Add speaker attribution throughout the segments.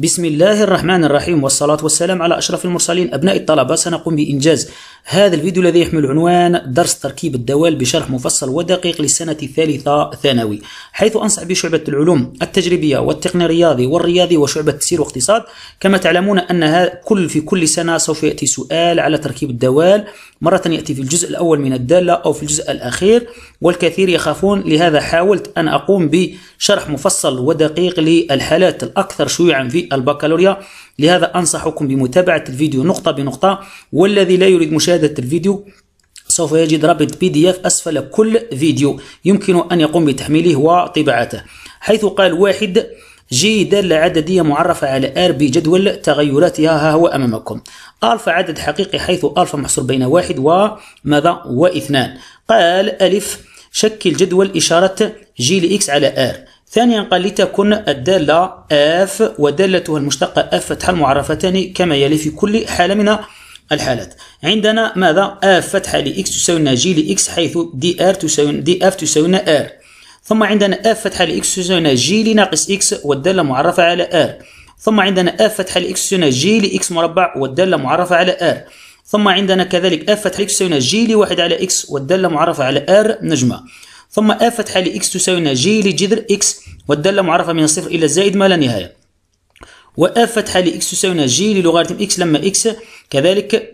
Speaker 1: بسم الله الرحمن الرحيم والصلاة والسلام على أشرف المرسلين أبناء الطلبة سنقوم بإنجاز هذا الفيديو الذي يحمل عنوان درس تركيب الدوال بشرح مفصل ودقيق للسنة الثالثة ثانوي حيث أنصح بشعبة العلوم التجريبية والتقني الرياضي والرياضي وشعبة تسير واقتصاد كما تعلمون أن كل في كل سنة سوف يأتي سؤال على تركيب الدوال مرة يأتي في الجزء الأول من الدالة أو في الجزء الأخير والكثير يخافون لهذا حاولت أن أقوم بشرح مفصل ودقيق للحالات الأكثر شيوعا في البكالوريا لهذا أنصحكم بمتابعة الفيديو نقطة بنقطة والذي لا يريد مشاهدة الفيديو سوف يجد رابط بي دي اف أسفل كل فيديو يمكن أن يقوم بتحميله وطباعته حيث قال واحد جي دالة عددية معرفة على ار بجدول تغيراتها ها هو أمامكم ألفا عدد حقيقي حيث ألفا محصور بين واحد وماذا واثنان قال ألف شكل جدول إشارة جي لإكس على ار ثانيا قال لتكن الدالة آف ودالتها المشتقة آف فتحا معرفتان كما يلي في كل حالة من الحالات عندنا ماذا آف فتحة لإكس تساوينا جي لإكس حيث دي آر تساوينا دي آف تساوينا آر ثم عندنا آف فتحة لإكس تساوينا جي لناقص إكس والدالة معرفة على آر ثم عندنا آف فتحة لإكس تساوينا جي لإكس مربع والدالة معرفة على آر ثم عندنا كذلك آف فتحة لإكس تساوينا جي لواحد على إكس والدالة معرفة على آر نجمة ثم اف فتحة اكس تساوينا جي لجذر إكس والدالة معرفة من الصفر إلى الزائد ما لا نهاية وآ فتحة اكس تساوينا جي للوغاريتم إكس لما إكس كذلك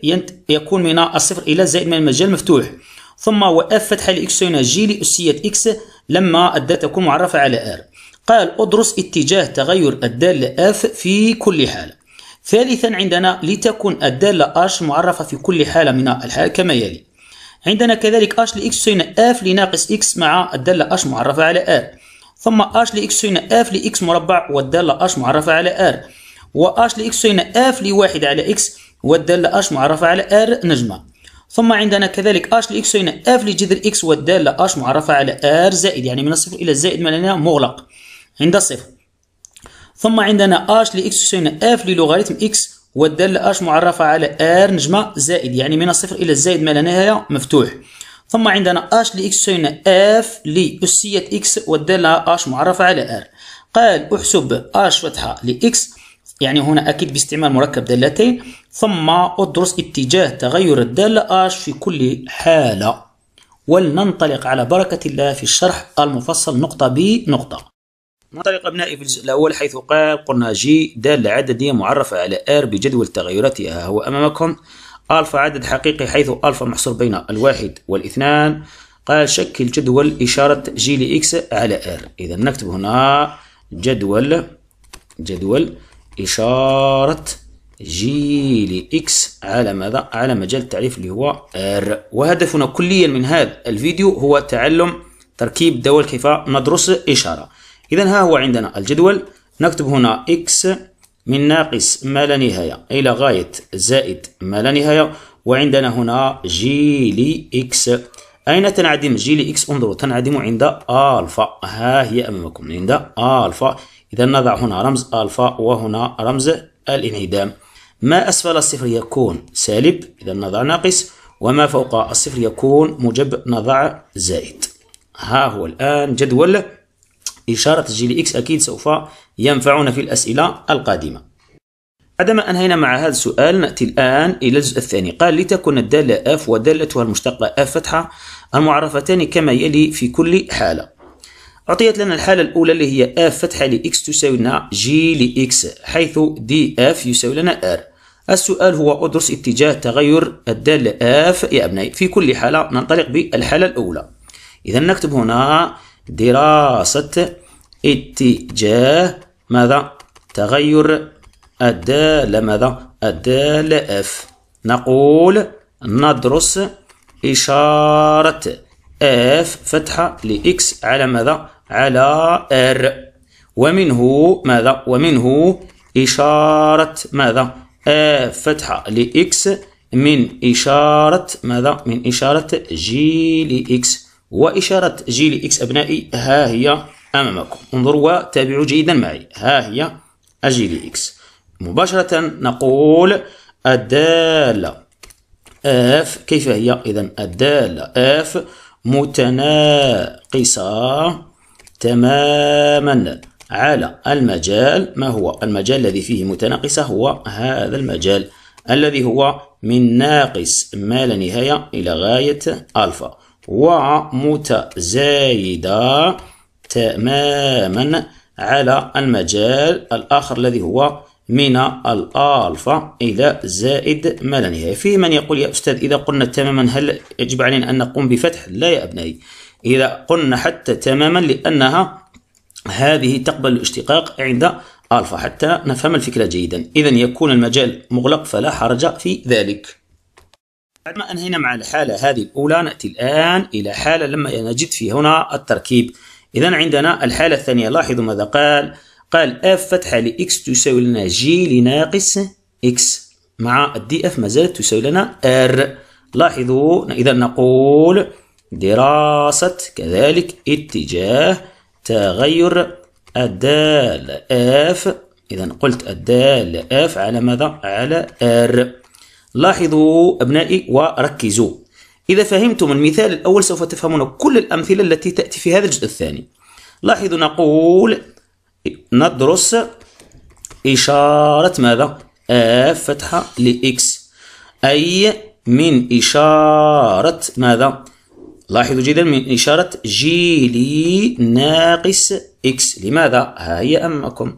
Speaker 1: يكون من الصفر إلى الزائد من المجال مفتوح. ثم وآ فتحة اكس تساوينا جي لأسية إكس لما الدالة تكون معرفة على آر قال أدرس اتجاه تغير الدالة اف في كل حالة ثالثا عندنا لتكن الدالة اش معرفة في كل حالة من الحالة كما يلي عندنا كذلك اش لاكس تساوي اف لناقص اكس مع الدالة اش معرفة على ار ثم اش لاكس تساوي اف لاكس مربع والدالة اش معرفة على ار واش لاكس تساوي اف لواحد على اكس والدالة اش معرفة على ار نجمة ثم عندنا كذلك اش لاكس تساوي اف لجذر اكس والدالة اش معرفة على ار زائد يعني من الصفر الى الزائد ما لنا مغلق عند الصفر ثم عندنا اش لاكس تساوي اف للوغاريتم اكس والدالة اش معرفة على ار نجمة زائد يعني من الصفر إلى الزائد ما لا نهاية مفتوح ثم عندنا اش لإكس تساوي اف لأسية إكس والدالة اش معرفة على ار قال احسب اش فتحة لإكس يعني هنا أكيد باستعمال مركب دالتين ثم ادرس اتجاه تغير الدالة اش في كل حالة ولننطلق على بركة الله في الشرح المفصل نقطة بنقطة منطلق أبنائي في الجزء الأول حيث قال قلنا جي دالة عددية معرفة على آر بجدول تغيراتها هو أمامكم ألفا عدد حقيقي حيث ألفا محصور بين الواحد والاثنان قال شكل جدول إشارة جي لإكس على آر إذا نكتب هنا جدول جدول إشارة جي لإكس على ماذا؟ على مجال التعريف اللي هو آر وهدفنا كليا من هذا الفيديو هو تعلم تركيب دول كيف ندرس إشارة إذا ها هو عندنا الجدول نكتب هنا x من ناقص ما لا نهاية إلى غاية زائد ما لا نهاية وعندنا هنا جي لي إكس أين تنعدم جي لي إكس انظروا تنعدم عند ألفا ها هي أمامكم عند ألفا إذا نضع هنا رمز ألفا وهنا رمز الانعدام ما أسفل الصفر يكون سالب إذا نضع ناقص وما فوق الصفر يكون موجب نضع زائد ها هو الآن جدول إشارة الجيل إكس أكيد سوف ينفعنا في الأسئلة القادمة عندما أنهينا مع هذا السؤال نأتي الآن إلى الجزء الثاني قال لتكن الدالة أف ودالتها المشتقة أف فتحة المعرفتان كما يلي في كل حالة أعطيت لنا الحالة الأولى اللي هي اف فتحة لإكس تساوي لنا جي لإكس حيث دي اف يساوي لنا ار السؤال هو أدرس اتجاه تغير الدالة اف يا أبنائي في كل حالة ننطلق بالحالة الأولى إذا نكتب هنا دراسة اتجاه ماذا تغير الدالة ماذا الدالة اف نقول ندرس إشارة اف فتحة لإكس على ماذا على ار ومنه ماذا ومنه إشارة ماذا اف فتحة لإكس من إشارة ماذا من إشارة جي لإكس وإشارة جيل إكس أبنائي ها هي أمامكم انظروا وتابعوا جيدا معي ها هي جيل إكس مباشرة نقول الدالة اف كيف هي اذا الداله اف متناقصه تماما على المجال ما هو المجال الذي فيه متناقصه هو هذا المجال الذي هو من ناقص ما لا نهايه الى غايه الفا ومتزايدة تماما على المجال الآخر الذي هو من الألفا إلى زائد ما لا نهاية فيه من يقول يا أستاذ إذا قلنا تماما هل يجب علينا أن نقوم بفتح لا يا أبنائي إذا قلنا حتى تماما لأنها هذه تقبل الاشتقاق عند ألفا حتى نفهم الفكرة جيدا إذا يكون المجال مغلق فلا حرج في ذلك بعد ما أنهينا مع الحالة هذه الأولى نأتي الآن إلى حالة لما نجد في هنا التركيب إذا عندنا الحالة الثانية لاحظوا ماذا قال قال اف فتحة لاكس تساوي لنا جي لناقص اكس مع الدي اف ما زالت تساوي لنا ار لاحظوا إذا نقول دراسة كذلك اتجاه تغير الدال اف إذا قلت الدال اف على ماذا؟ على ار لاحظوا أبنائي وركزوا إذا فهمتم المثال الأول سوف تفهمون كل الأمثلة التي تأتي في هذا الجزء الثاني لاحظوا نقول ندرس إشارة ماذا؟ آف فتحة لإكس أي من إشارة ماذا؟ لاحظوا جيدا من إشارة لي ناقص إكس لماذا؟ ها هي أمامكم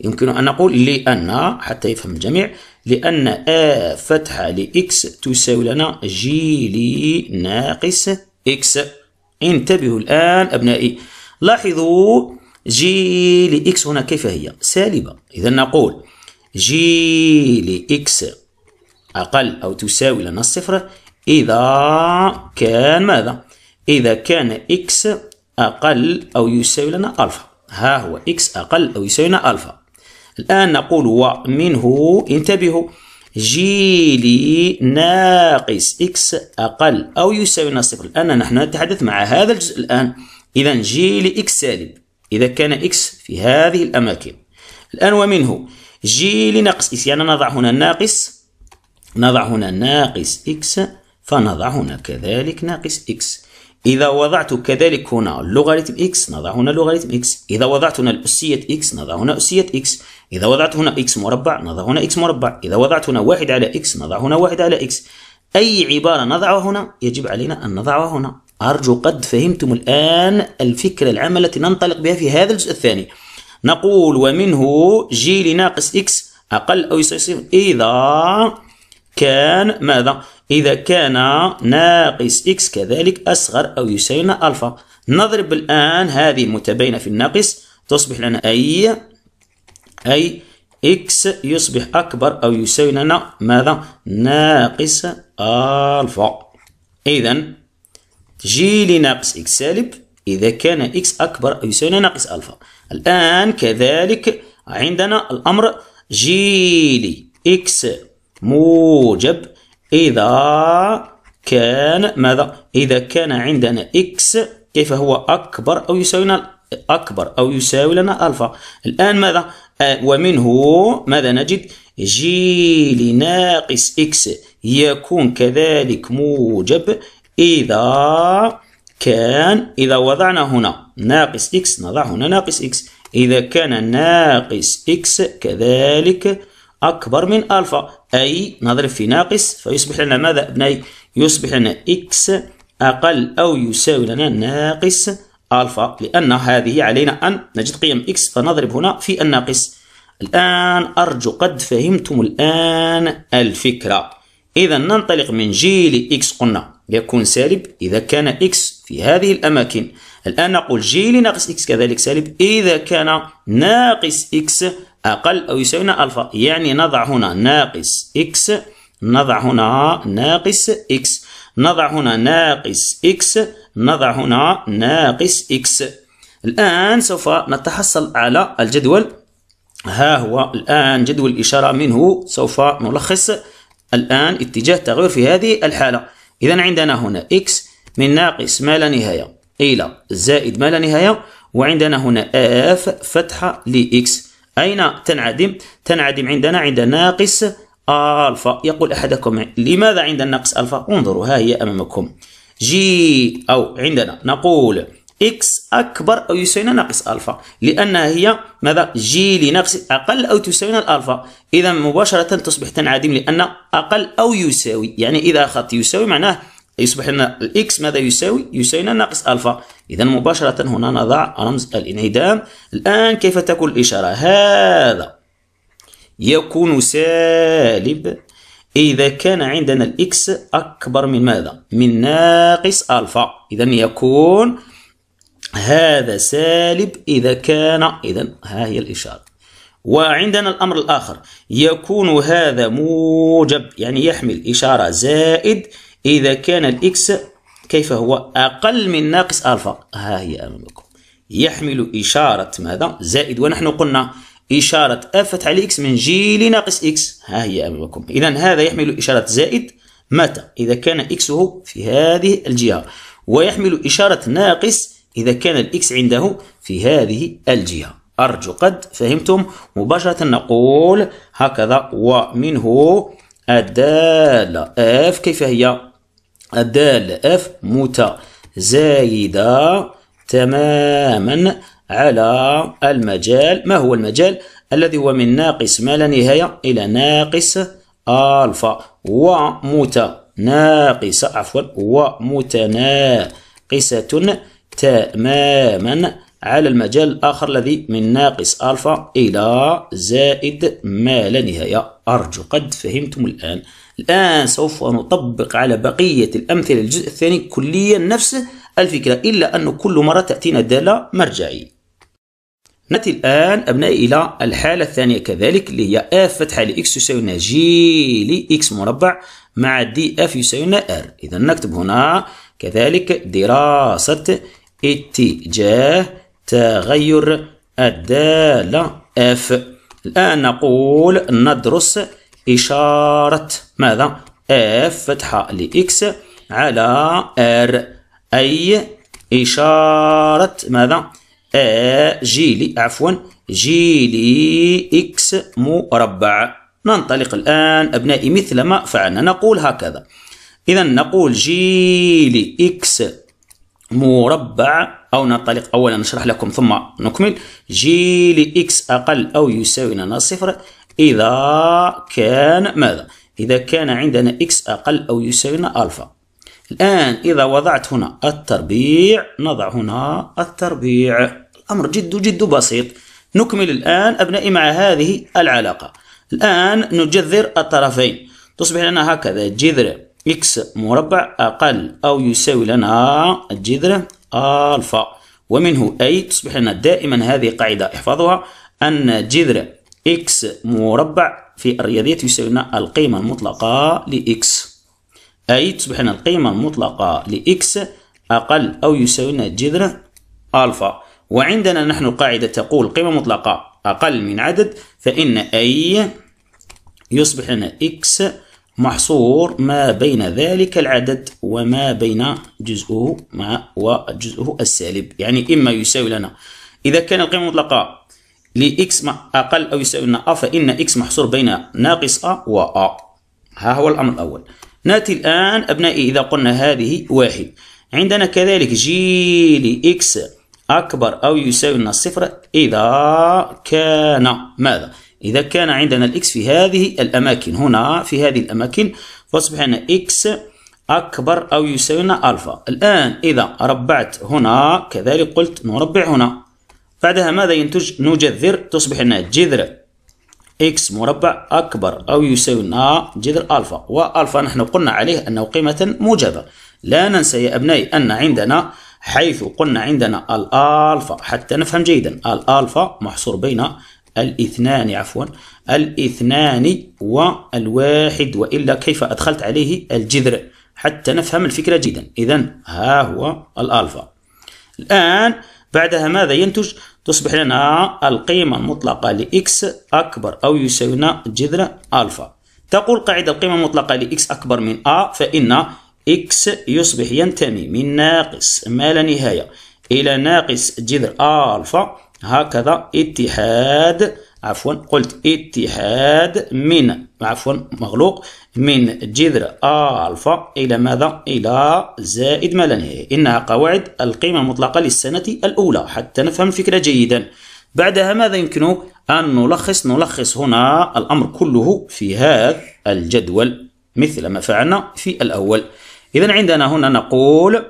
Speaker 1: يمكن أن نقول لأن حتى يفهم الجميع لأن آ فتحة لإكس تساوي لنا جي لي ناقص إكس انتبهوا الآن أبنائي لاحظوا جي لإكس هنا كيف هي سالبة إذا نقول جي لإكس أقل أو تساوي لنا الصفر إذا كان ماذا؟ إذا كان إكس أقل أو يساوي لنا ألفا ها هو إكس أقل أو يساوي لنا ألفا الآن نقول ومنه انتبهوا جيلي ناقص إكس أقل أو يساوي صفر الآن نحن نتحدث مع هذا الجزء الآن إذا جيلي إكس سالب إذا كان إكس في هذه الأماكن الآن ومنه جيلي ناقص إكس يعني نضع هنا ناقص نضع هنا ناقص إكس فنضع هنا كذلك ناقص إكس إذا وضعت كذلك هنا لوغاريتم إكس نضع هنا لوغاريتم إكس إذا وضعت هنا الأسية إكس نضع هنا أسية إكس إذا وضعت هنا إكس مربع نضع هنا إكس مربع إذا وضعت هنا واحد على إكس نضع هنا واحد على إكس أي عبارة نضعها هنا يجب علينا أن نضعها هنا أرجو قد فهمتم الآن الفكرة العامة التي ننطلق بها في هذا الجزء الثاني نقول ومنه جي لناقص إكس أقل أو يساوي إذا كان ماذا إذا كان ناقص إكس كذلك أصغر أو يساوي لنا ألفا نضرب الآن هذه المتباينة في الناقص تصبح لنا أي أي إكس يصبح أكبر أو يساوي لنا ماذا ناقص ألفا إذا جي لناقص إكس سالب إذا كان إكس أكبر أو يساوي لنا ناقص ألفا الآن كذلك عندنا الأمر جي لي إكس موجب إذا كان ماذا؟ إذا كان عندنا إكس كيف هو أكبر أو يساوي لنا أكبر أو يساوي لنا ألفا الآن ماذا؟ آه، ومنه ماذا نجد؟ جي لناقص إكس يكون كذلك موجب إذا كان إذا وضعنا هنا ناقص إكس نضع هنا ناقص إكس إذا كان ناقص إكس كذلك أكبر من ألفا أي نضرب في ناقص فيصبح لنا ماذا أبنائي يصبح لنا إكس أقل أو يساوي لنا ناقص ألفا لأن هذه علينا أن نجد قيم إكس فنضرب هنا في الناقص الآن أرجو قد فهمتم الآن الفكرة إذا ننطلق من جي لإكس قلنا يكون سالب إذا كان إكس في هذه الأماكن الآن نقول جي لناقص إكس كذلك سالب إذا كان ناقص إكس أقل أو يساوينا ألفا يعني نضع هنا ناقص إكس نضع هنا ناقص إكس نضع هنا ناقص إكس نضع هنا ناقص إكس الآن سوف نتحصل على الجدول ها هو الآن جدول الإشارة منه سوف نلخص الآن اتجاه تغير في هذه الحالة إذا عندنا هنا إكس من ناقص ما لا نهاية إلى زائد ما لا نهاية وعندنا هنا اف فتحة لإكس أين تنعدم؟ تنعدم عندنا عند ناقص ألفا يقول أحدكم لماذا عند الناقص ألفا؟ انظروا ها هي أمامكم جي أو عندنا نقول إكس أكبر أو يساوينا ناقص ألفا لأنها هي ماذا؟ جي لناقص أقل أو تساوينا الألفا إذا مباشرة تصبح تنعدم لأن أقل أو يساوي يعني إذا أخذت يساوي معناه يصبح لنا الاكس ماذا يساوي؟ يساوي ناقص الفا اذا مباشره هنا نضع رمز الانعدام الان كيف تكون الاشاره هذا يكون سالب إذا كان عندنا الإكس أكبر من ماذا؟ من ناقص ألفا إذا يكون هذا سالب إذا كان إذا ها هي الإشارة وعندنا الأمر الآخر يكون هذا موجب يعني يحمل إشارة زائد إذا كان الإكس كيف هو أقل من ناقص ألفا ها هي أمامكم يحمل إشارة ماذا زائد ونحن قلنا إشارة أفت على إكس من جي لناقص إكس ها هي أمامكم إذا هذا يحمل إشارة زائد متى إذا كان إكسه في هذه الجهة ويحمل إشارة ناقص إذا كان الإكس عنده في هذه الجهة أرجو قد فهمتم مباشرة نقول هكذا ومنه الدالة اف كيف هي الدالة اف متزايدة تماما على المجال ما هو المجال الذي هو من ناقص ما لا نهاية إلى ناقص ألفا ومتناقصة عفوا ومتناقصة تماما على المجال الآخر الذي من ناقص ألفا إلى زائد ما لا نهاية أرجو قد فهمتم الآن الآن سوف نطبق على بقية الأمثلة الجزء الثاني كليا نفس الفكرة إلا أن كل مرة تأتينا دالة مرجعية نأتي الآن أبنائي إلى الحالة الثانية كذلك اللي هي اف فتحة لإكس يساوينا جي لإكس مربع مع دي اف يساوينا ار إذا نكتب هنا كذلك دراسة اتجاه تغير الدالة اف الآن نقول ندرس إشارة ماذا اف فتحة لإكس على ار أي إشارة ماذا جيلي عفوا جيلي إكس مربع ننطلق الآن أبنائي مثل ما فعلنا نقول هكذا إذا نقول جيلي إكس مربع أو ننطلق أولا نشرح لكم ثم نكمل جيلي إكس أقل أو يساوي لنا صفر إذا كان ماذا إذا كان عندنا إكس أقل أو لنا ألفا الآن إذا وضعت هنا التربيع نضع هنا التربيع الأمر جد جد بسيط نكمل الآن أبنائي مع هذه العلاقة الآن نجذر الطرفين تصبح لنا هكذا جذر إكس مربع أقل أو يساوي لنا الجذر ألفا ومنه أي تصبح لنا دائما هذه قاعدة احفظها أن جذر إكس مربع في الرياضيات يساوينا القيمة المطلقة لإكس أي تصبح لنا القيمة المطلقة لإكس أقل أو يساوينا جذر ألفا وعندنا نحن قاعدة تقول قيمة مطلقة أقل من عدد فإن أي يصبح لنا إكس محصور ما بين ذلك العدد وما بين جزءه مع وجزءه السالب يعني إما يساوي لنا إذا كان القيمة المطلقة لإكس أقل أو يساوي لنا أ فإن إكس محصور بين ناقص أ و ا ها هو الأمر الأول نأتي الآن أبنائي إذا قلنا هذه واحد عندنا كذلك جي لإكس أكبر أو يساوي لنا صفر إذا كان ماذا؟ إذا كان عندنا الإكس في هذه الأماكن هنا في هذه الأماكن فأصبح لنا إكس أكبر أو يساوي لنا ألفا الآن إذا ربعت هنا كذلك قلت نربع هنا بعدها ماذا ينتج نجذر تصبح لنا جذر اكس مربع اكبر او يساوي لنا جذر الفا والفا نحن قلنا عليه انه قيمه موجبه لا ننسى يا ابنائي ان عندنا حيث قلنا عندنا الالفا حتى نفهم جيدا الالفا محصور بين الاثنان عفوا الاثنان والواحد والا كيف ادخلت عليه الجذر حتى نفهم الفكره جيدا اذا ها هو الالفا الان بعدها ماذا ينتج تصبح لنا القيمة المطلقة لإكس أكبر أو يساوينا جذر ألفا تقول قاعدة القيمة المطلقة لإكس أكبر من أ فإن إكس يصبح ينتمي من ناقص ما لا نهاية إلى ناقص جذر ألفا هكذا اتحاد عفوا قلت اتحاد من عفوا مغلوق من جذر ألفا إلى ماذا؟ إلى زائد ما لا نهاية إنها قواعد القيمة المطلقة للسنة الأولى حتى نفهم الفكرة جيدا بعدها ماذا يمكن أن نلخص؟ نلخص هنا الأمر كله في هذا الجدول مثل ما فعلنا في الأول إذا عندنا هنا نقول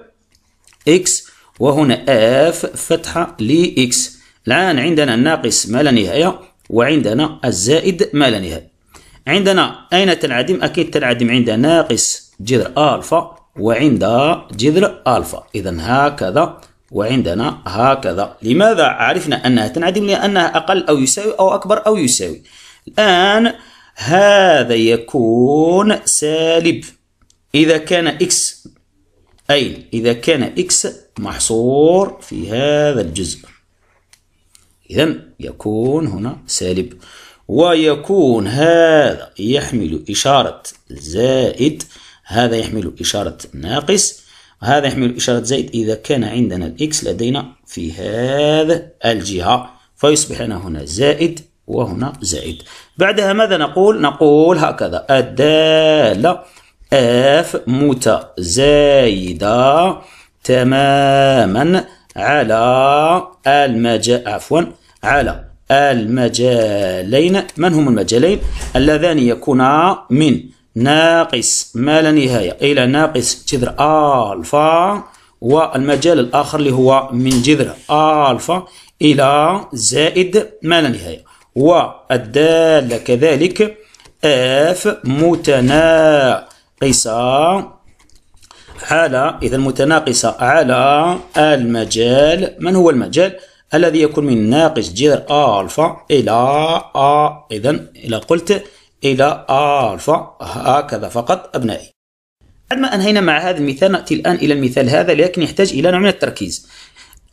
Speaker 1: اكس وهنا اف فتحة لاكس الآن عندنا ناقص ما لا نهاية وعندنا الزائد ما لا نهاية عندنا أين تنعدم أكيد تنعدم عند ناقص جذر ألفا وعند جذر ألفا إذا هكذا وعندنا هكذا لماذا عرفنا أنها تنعدم لأنها أقل أو يساوي أو أكبر أو يساوي الآن هذا يكون سالب إذا كان إكس أي إذا كان إكس محصور في هذا الجزء إذا يكون هنا سالب ويكون هذا يحمل إشارة زائد هذا يحمل إشارة ناقص وهذا يحمل إشارة زائد إذا كان عندنا الإكس لدينا في هذا الجهة فيصبح لنا هنا زائد وهنا زائد بعدها ماذا نقول؟ نقول هكذا الدالة اف متزايدة تماما على المجال عفوا على المجالين من هم المجالين اللذان يكونا من ناقص ما لا نهاية إلى ناقص جذر ألفا والمجال الآخر اللي هو من جذر ألفا إلى زائد ما لا نهاية والدالة كذلك اف متناقصة على إذا متناقصة على المجال من هو المجال؟ الذي يكون من ناقص جذر ألفا إلى آ إذا إذا قلت إلى ألفا هكذا فقط أبنائي بعد ما أنهينا مع هذا المثال نأتي الآن إلى المثال هذا لكن يحتاج إلى نوع من التركيز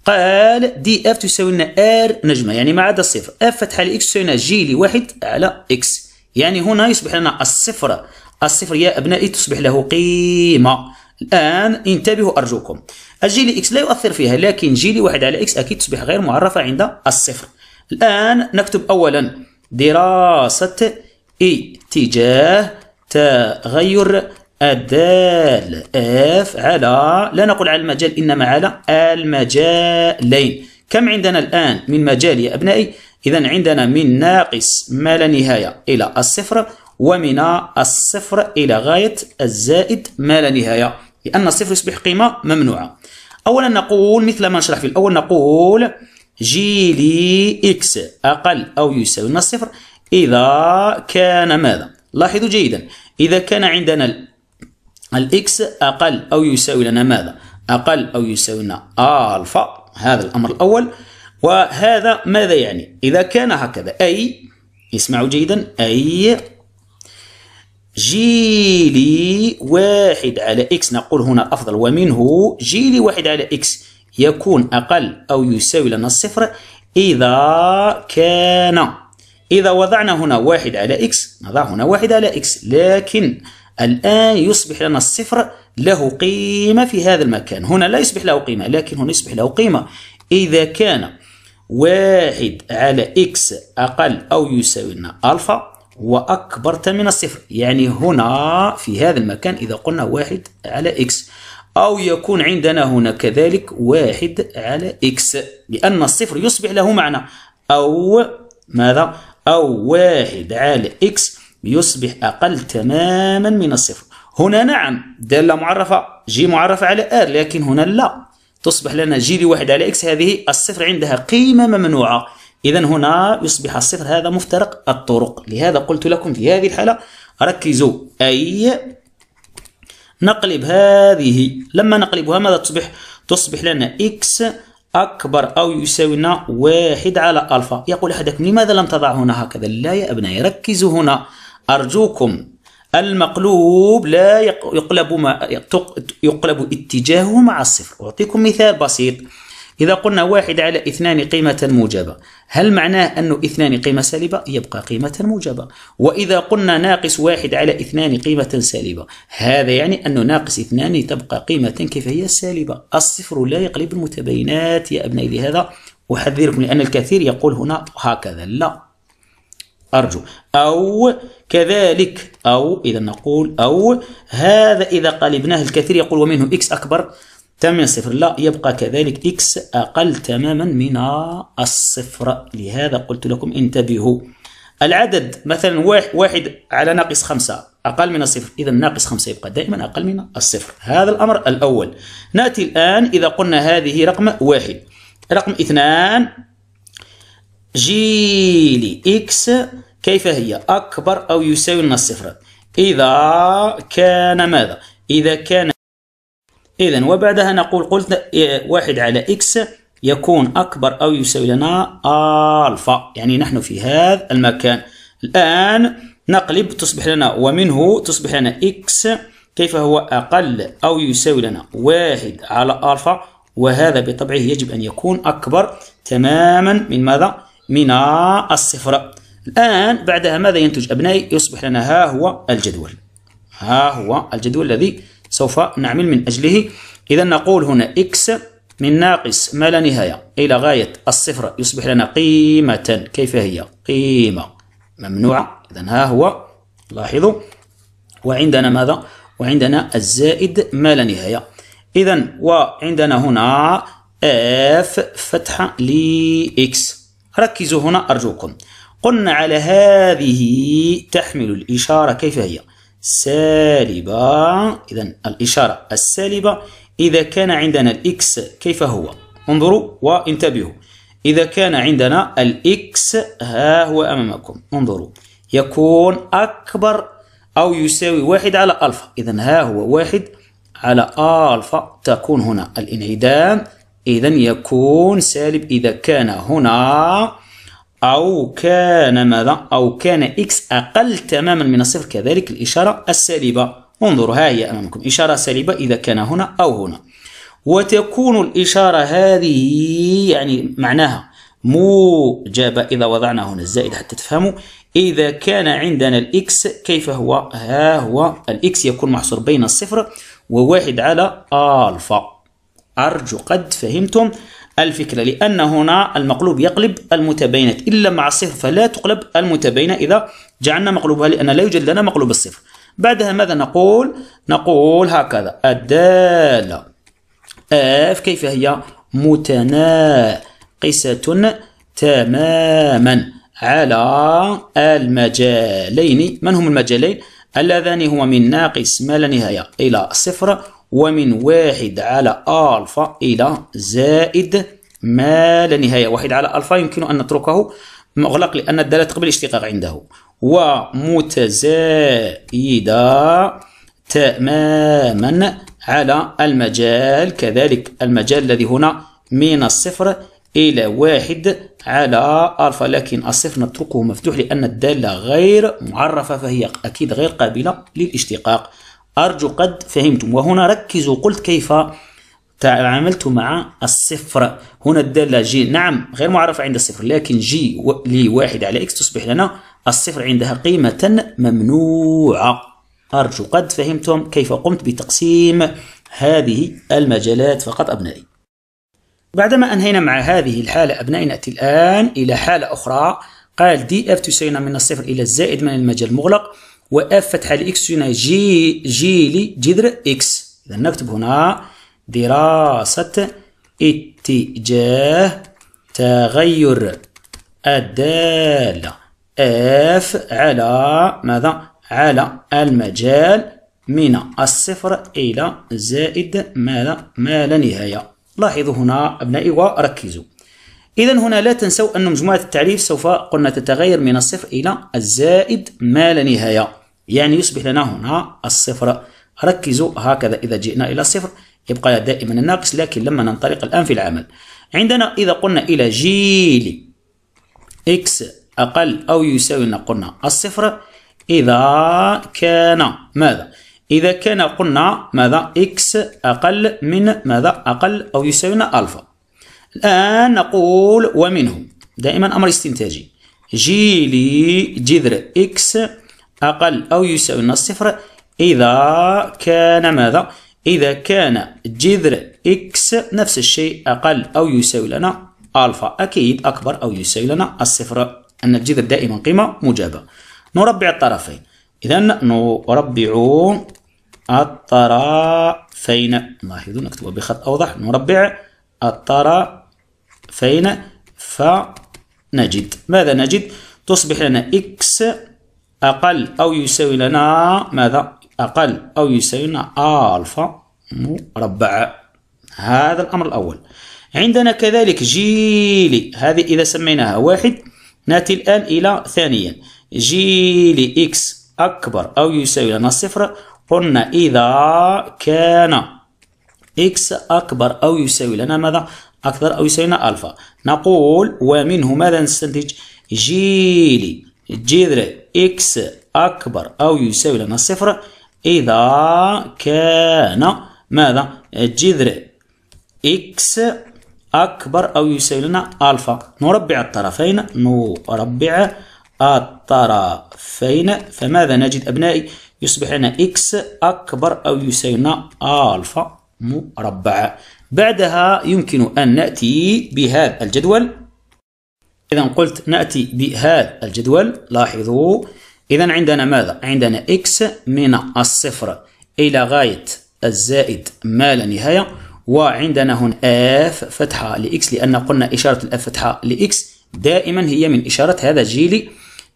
Speaker 1: قال دي اف تساوي لنا ار نجمه يعني ما عدا الصفر اف فتحه لاكس تساوي لنا جي لواحد على اكس يعني هنا يصبح لنا الصفر الصفر يا ابنائي تصبح له قيمه الآن انتبهوا أرجوكم الجيلي إكس لا يؤثر فيها لكن جيلي واحد على إكس أكيد تصبح غير معرفة عند الصفر الآن نكتب أولا دراسة اتجاه تغير الدال اف على لا نقول على المجال انما على المجالين كم عندنا الان من مجال يا ابنائي اذا عندنا من ناقص ما لا نهايه الى الصفر ومن الصفر الى غايه الزائد ما لا نهايه لأن الصفر يصبح قيمة ممنوعة أولا نقول مثل ما نشرح في الأول نقول جي لي إكس أقل أو يساوي من الصفر إذا كان ماذا لاحظوا جيدا إذا كان عندنا الإكس أقل أو يساوي لنا ماذا أقل أو يساوي لنا ألفا هذا الأمر الأول وهذا ماذا يعني إذا كان هكذا أي اسمعوا جيدا أي جيلي واحد على إكس نقول هنا الأفضل ومنه جيلي واحد على إكس يكون أقل أو يساوي لنا الصفر إذا كان إذا وضعنا هنا واحد على إكس نضع هنا واحد على إكس لكن الآن يصبح لنا الصفر له قيمة في هذا المكان هنا لا يصبح له قيمة لكن هنا يصبح له قيمة إذا كان واحد على إكس أقل أو يساوي لنا ألفا وأكبر من الصفر يعني هنا في هذا المكان إذا قلنا واحد على إكس أو يكون عندنا هنا كذلك واحد على إكس لأن الصفر يصبح له معنى أو ماذا أو واحد على إكس يصبح أقل تماما من الصفر هنا نعم دالة معرفة جي معرفة على آر لكن هنا لا تصبح لنا جي لواحد على إكس هذه الصفر عندها قيمة ممنوعة إذا هنا يصبح الصفر هذا مفترق الطرق لهذا قلت لكم في هذه الحالة ركزوا أي نقلب هذه لما نقلبها ماذا تصبح؟ تصبح لنا إكس أكبر أو يساوينا واحد على ألفا يقول أحدكم لماذا لم تضع هنا هكذا؟ لا يا أبنائي ركزوا هنا أرجوكم المقلوب لا يقلب ما يقلب اتجاهه مع الصفر أعطيكم مثال بسيط إذا قلنا واحد على اثنان قيمة موجبة هل معناه أنه اثنان قيمة سالبة؟ يبقى قيمة موجبة وإذا قلنا ناقص واحد على اثنان قيمة سالبة هذا يعني أنه ناقص اثنان تبقى قيمة كيف هي سالبة الصفر لا يقلب المتباينات يا أبنائي لهذا أحذركم لأن الكثير يقول هنا هكذا لا أرجو أو كذلك أو إذا نقول أو هذا إذا قلبناه الكثير يقول ومنه إكس أكبر تم الصفر لا يبقى كذلك إكس أقل تماما من الصفر لهذا قلت لكم انتبهوا العدد مثلا واحد على ناقص خمسة أقل من الصفر إذا ناقص خمسة يبقى دائما أقل من الصفر هذا الأمر الأول نأتي الآن إذا قلنا هذه رقم واحد رقم اثنان جيلي إكس كيف هي أكبر أو يساوي من الصفر إذا كان ماذا إذا كان إذا وبعدها نقول قلت واحد على إكس يكون أكبر أو يساوي لنا ألفا يعني نحن في هذا المكان الآن نقلب تصبح لنا ومنه تصبح لنا إكس كيف هو أقل أو يساوي لنا واحد على ألفا وهذا بطبعه يجب أن يكون أكبر تماما من ماذا؟ من الصفر الآن بعدها ماذا ينتج أبنائي؟ يصبح لنا ها هو الجدول ها هو الجدول الذي سوف نعمل من أجله إذا نقول هنا x من ناقص ما لا نهاية إلى غاية الصفر يصبح لنا قيمة كيف هي قيمة ممنوعة إذا ها هو لاحظوا وعندنا ماذا وعندنا الزائد ما لا نهاية إذا وعندنا هنا اف فتحة لإكس ركزوا هنا أرجوكم قلنا على هذه تحمل الإشارة كيف هي سالبة إذا الإشارة السالبة إذا كان عندنا الإكس كيف هو انظروا وانتبهوا إذا كان عندنا الإكس ها هو أمامكم انظروا يكون أكبر أو يساوي واحد على ألفا إذا ها هو واحد على ألفا تكون هنا الانعدام إذا يكون سالب إذا كان هنا أو كان ماذا أو كان إكس أقل تماما من الصفر كذلك الإشارة السالبة انظروا ها هي أمامكم إشارة سالبة إذا كان هنا أو هنا وتكون الإشارة هذه يعني معناها موجبة إذا وضعنا هنا الزائد حتى تفهموا إذا كان عندنا الإكس كيف هو ها هو الإكس يكون محصور بين الصفر وواحد على ألفا أرجو قد فهمتم الفكرة لأن هنا المقلوب يقلب المتباينة إلا مع الصفر فلا تقلب المتباينة إذا جعلنا مقلوبها لأن لا يوجد لنا مقلوب الصفر بعدها ماذا نقول نقول هكذا الدالة اف كيف هي متناقصة تماما على المجالين من هم المجالين اللذان هما من ناقص ما لا نهاية إلى صفر ومن واحد على ألفا إلى زائد ما لا نهاية واحد على ألفا يمكن أن نتركه مغلق لأن الدالة تقبل الاشتقاق عنده ومتزايدة تماما على المجال كذلك المجال الذي هنا من الصفر إلى واحد على ألفا لكن الصفر نتركه مفتوح لأن الدالة غير معرفة فهي أكيد غير قابلة للاشتقاق أرجو قد فهمتم وهنا ركزوا قلت كيف تعاملت مع الصفر هنا الدالة جي نعم غير معرفة عند الصفر لكن جي لي واحد على إكس تصبح لنا الصفر عندها قيمة ممنوعة أرجو قد فهمتم كيف قمت بتقسيم هذه المجالات فقط أبنائي بعدما أنهينا مع هذه الحالة أبنائي نأتي الآن إلى حالة أخرى قال دي اف تساوينا من الصفر إلى الزائد من المجال المغلق واف فتحه لاكس هنا جي جي لي جذر اكس اذا نكتب هنا دراسه اتجاه تغير الداله اف على ماذا على المجال من الصفر الى زائد ماذا؟ ما لا نهايه لاحظوا هنا ابنائي وركزوا إذا هنا لا تنسوا أن مجموعة التعريف سوف قلنا تتغير من الصفر إلى الزائد ما لا نهاية يعني يصبح لنا هنا الصفر ركزوا هكذا إذا جئنا إلى الصفر يبقى دائما الناقص لكن لما ننطلق الآن في العمل عندنا إذا قلنا إلى جيل إكس أقل أو يساوي قلنا الصفر إذا كان ماذا؟ إذا كان قلنا ماذا؟ إكس أقل من ماذا؟ أقل أو يساوي ألفا الآن نقول ومنه دائما أمر استنتاجي جي لي جذر إكس أقل أو يساوي لنا الصفر إذا كان ماذا؟ إذا كان جذر إكس نفس الشيء أقل أو يساوي لنا ألفا أكيد أكبر أو يساوي لنا الصفر أن الجذر دائما قيمة موجبة نربع الطرفين إذا نربع الطرفين لاحظوا نكتبه بخط أوضح نربع الطرفين فنجد ماذا نجد؟ تصبح لنا x أقل أو يساوي لنا ماذا؟ أقل أو يساوي لنا ألفا مربع هذا الأمر الأول عندنا كذلك جيلي هذه إذا سميناها واحد نأتي الآن إلى ثانيا جيلي إكس أكبر أو يساوي لنا صفر قلنا إذا كان إكس أكبر أو يساوي لنا ماذا أكثر أو يساوي لنا ألفا نقول ومنه ماذا نستنتج جيلي جذر إكس أكبر أو يساوي لنا صفر إذا كان ماذا جذر إكس أكبر أو يساوي لنا ألفا نربع الطرفين نربع الطرفين فماذا نجد أبنائي يصبح لنا إكس أكبر أو يساوي لنا ألفا مربع بعدها يمكن أن نأتي بهذا الجدول إذا قلت نأتي بهذا الجدول لاحظوا إذا عندنا ماذا؟ عندنا x من الصفر إلى غاية الزائد ما لا نهاية وعندنا هنا f فتحة لx لأن قلنا إشارة الاف فتحة لx دائما هي من إشارة هذا جيل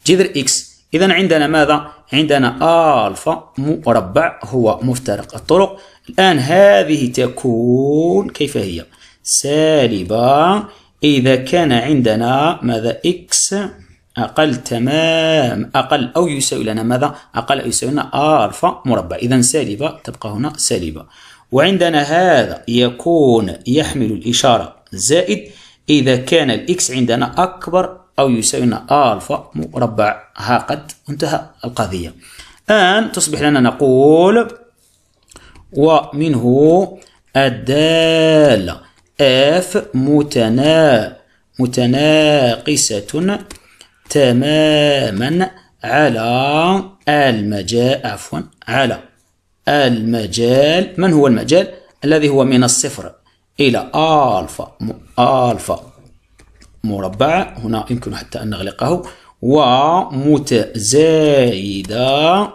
Speaker 1: جذر x إذا عندنا ماذا؟ عندنا ألفا مربع هو مفترق الطرق الآن هذه تكون كيف هي سالبة إذا كان عندنا ماذا إكس أقل تمام أقل أو يساوي لنا ماذا أقل أو يساوي لنا ألفا مربع إذا سالبة تبقى هنا سالبة وعندنا هذا يكون يحمل الإشارة زائد إذا كان الإكس عندنا أكبر أو يساوي لنا ألفا مربع ها قد انتهى القضية الآن تصبح لنا نقول ومنه الدالة آف متنا متناقصة تماما على المجال عفوا على المجال من هو المجال الذي هو من الصفر إلى ألفا ألفا مربع هنا يمكن حتى أن نغلقه ومتزايدة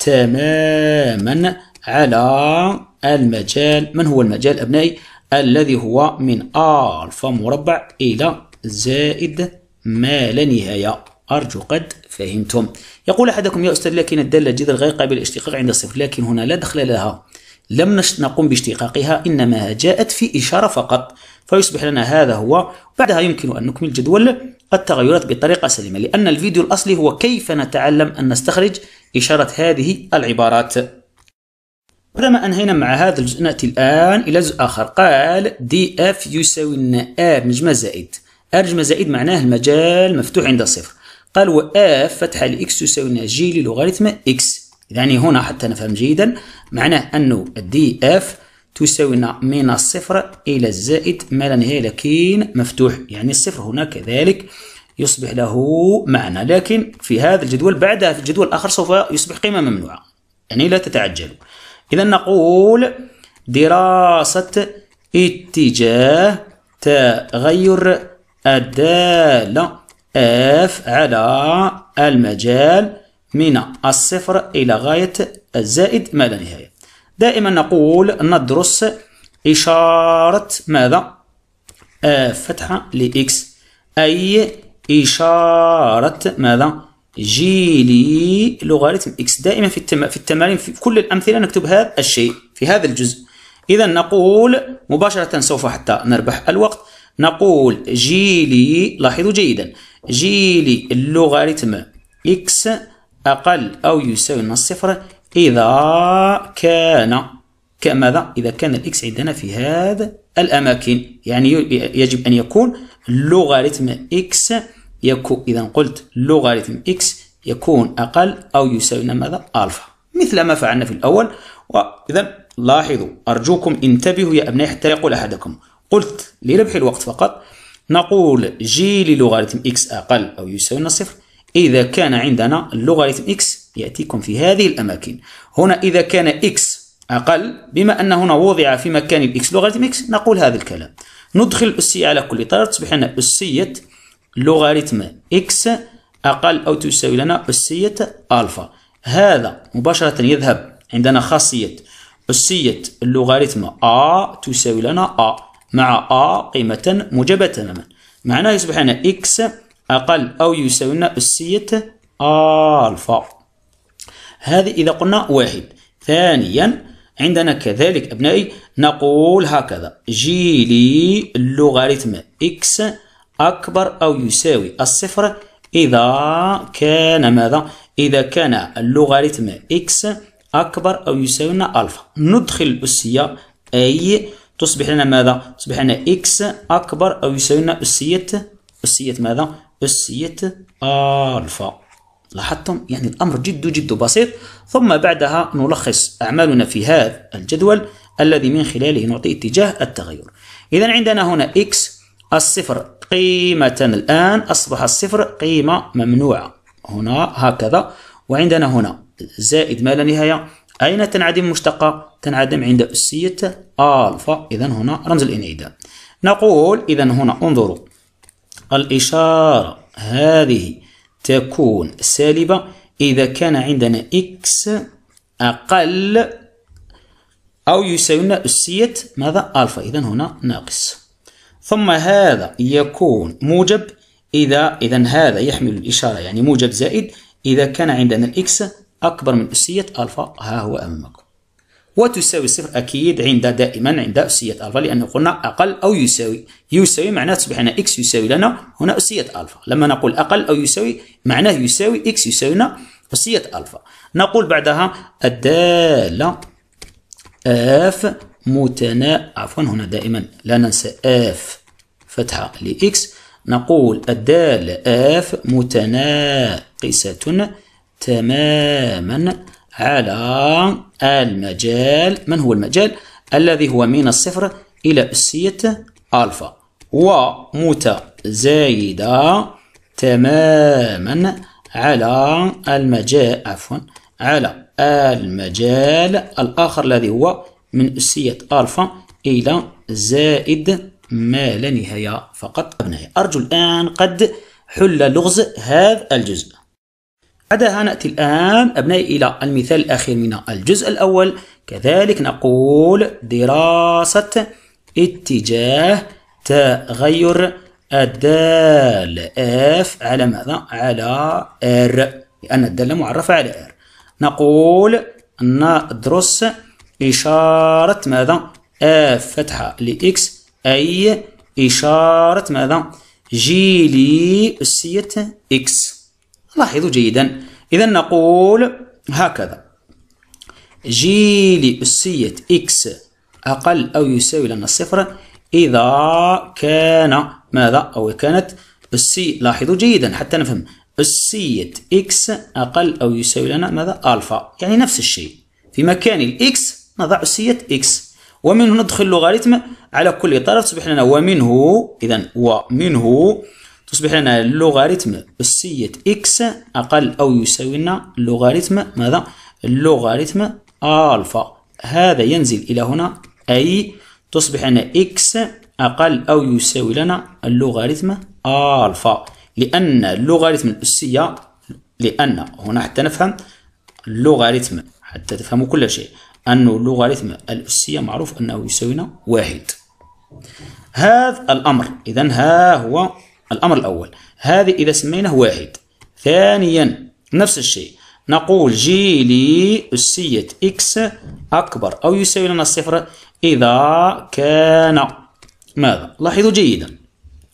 Speaker 1: تماما على المجال من هو المجال أبنائي الذي هو من ألفا مربع إلى زائد ما لا نهاية أرجو قد فهمتم يقول أحدكم يا أستاذ لكن الدالة الجذر غير قابل للاشتقاق عند الصفر لكن هنا لا دخل لها لم نقم باشتقاقها إنما جاءت في إشارة فقط فيصبح لنا هذا هو بعدها يمكن أن نكمل جدول التغيرات بطريقة سليمة لأن الفيديو الأصلي هو كيف نتعلم أن نستخرج إشارة هذه العبارات بعدما أنهينا مع هذا الجزء نأتي الآن إلى جزء آخر قال دي اف يساوي لنا ار مجمع زائد ار مجمع زائد معناه المجال مفتوح عند صفر قال و اف فتحة لإكس تساوي لنا جي للوغاريتم إكس يعني هنا حتى نفهم جيدا معناه أنه دي اف تساوي لنا من الصفر إلى الزائد ما لا نهاية لكن مفتوح يعني الصفر هنا كذلك يصبح له معنى لكن في هذا الجدول بعدها في الجدول الآخر سوف يصبح قيمة ممنوعة يعني لا تتعجلوا إذا نقول دراسة اتجاه تغير الدالة اف على المجال من الصفر إلى غاية الزائد ما لا نهاية دائما نقول ندرس إشارة ماذا؟ آه، فتحة لإكس أي إشارة ماذا؟ جي لي لوغاريتم اكس دائما في التم... في التمارين في كل الامثله نكتب هذا الشيء في هذا الجزء اذا نقول مباشره سوف حتى نربح الوقت نقول جي لي لاحظوا جيدا جي لي اللوغاريتم اكس اقل او يساوي من الصفر اذا كان كماذا اذا كان الاكس عندنا في هذا الاماكن يعني يجب ان يكون لوغاريتم اكس يكون إذا قلت لوغاريتم إكس يكون أقل أو يساوي ماذا ألفا مثل ما فعلنا في الأول وإذا لاحظوا أرجوكم انتبهوا يا أبناء حتى يقول أحدكم قلت لربح الوقت فقط نقول جي للوغاريتم إكس أقل أو يساوي صفر إذا كان عندنا اللوغاريتم إكس يأتيكم في هذه الأماكن هنا إذا كان إكس أقل بما أن هنا وضع في مكان الإكس لوغاريتم إكس نقول هذا الكلام ندخل الأسية على كل طرف تصبح لنا أسية لوغاريتم إكس أقل أو تساوي لنا أسية ألفا هذا مباشرة يذهب عندنا خاصية أسية اللوغاريتم ا تساوي لنا ا مع ا قيمة موجبة تماما معناه يصبح لنا إكس أقل أو يساوي لنا أسية ألفا هذه إذا قلنا واحد ثانيا عندنا كذلك أبنائي نقول هكذا جيلي اللوغاريتم إكس أكبر أو يساوي الصفر إذا كان ماذا؟ إذا كان اللوغاريتم إكس أكبر أو يساوي لنا ألفا ندخل الأسية أي تصبح لنا ماذا؟ تصبح لنا إكس أكبر أو يساوي لنا أسية أسية ماذا؟ أسية ألفا لاحظتم يعني الأمر جد جد بسيط ثم بعدها نلخص أعمالنا في هذا الجدول الذي من خلاله نعطي اتجاه التغير إذا عندنا هنا إكس الصفر قيمة الآن أصبح الصفر قيمة ممنوعة هنا هكذا وعندنا هنا زائد ما لا نهاية أين تنعدم مشتقة؟ تنعدم عند أسية ألفا إذا هنا رمز الإنعدام نقول إذا هنا انظروا الإشارة هذه تكون سالبة إذا كان عندنا إكس أقل أو يساوي أسية ماذا؟ ألفا إذا هنا ناقص ثم هذا يكون موجب إذا إذا هذا يحمل الإشارة يعني موجب زائد إذا كان عندنا الإكس أكبر من أسية ألفا ها هو أمامكم وتساوي صفر أكيد عند دائما عند أسية ألفا لأنه قلنا أقل أو يساوي يساوي معناه تصبح أن إكس يساوي لنا هنا أسية ألفا لما نقول أقل أو يساوي معناه يساوي إكس يساوي لنا أسية ألفا نقول بعدها الدالة اف متنا عفوا هنا دائما لا ننسى اف فتحة لإكس نقول الدالة اف متناقصة تماما على المجال من هو المجال الذي هو من الصفر إلى أسية ألفا ومتزايدة تماما على المجال عفوا على المجال الآخر الذي هو من أسية ألفا إلى زائد ما لا نهاية فقط أبنائي أرجو الآن قد حل لغز هذا الجزء بعدها نأتي الآن أبنائي إلى المثال الأخير من الجزء الأول كذلك نقول دراسة اتجاه تغير الدال F على ماذا؟ على R لأن الدالة معرفة على R نقول ندرس إشارة ماذا؟ F فتحة لإكس أي إشارة ماذا؟ جيلي أسية إكس لاحظوا جيدا إذا نقول هكذا جيلي أسية إكس أقل أو يساوي لنا الصفر إذا كان ماذا أو كانت السي لاحظوا جيدا حتى نفهم أسية إكس أقل أو يساوي لنا ماذا ألفا يعني نفس الشيء في مكان الإكس نضع أسية إكس ومنه ندخل لوغاريتم على كل طرف تصبح لنا ومنه إذا ومنه تصبح لنا لوغاريتم أسية إكس أقل أو يساوي لنا لوغاريتم ماذا؟ لوغاريتم ألفا هذا ينزل إلى هنا أي تصبح لنا إكس أقل أو يساوي لنا اللوغاريتم ألفا لأن اللوغاريتم الأسية لأن هنا حتى نفهم اللوغاريتم حتى تفهموا كل شيء أن اللوغاريتم الأسية معروف أنه يساوينا واحد هذا الأمر إذا ها هو الأمر الأول هذه إذا سميناه واحد ثانيا نفس الشيء نقول جي لي أسية إكس أكبر أو يساوي لنا الصفر إذا كان ماذا؟ لاحظوا جيدا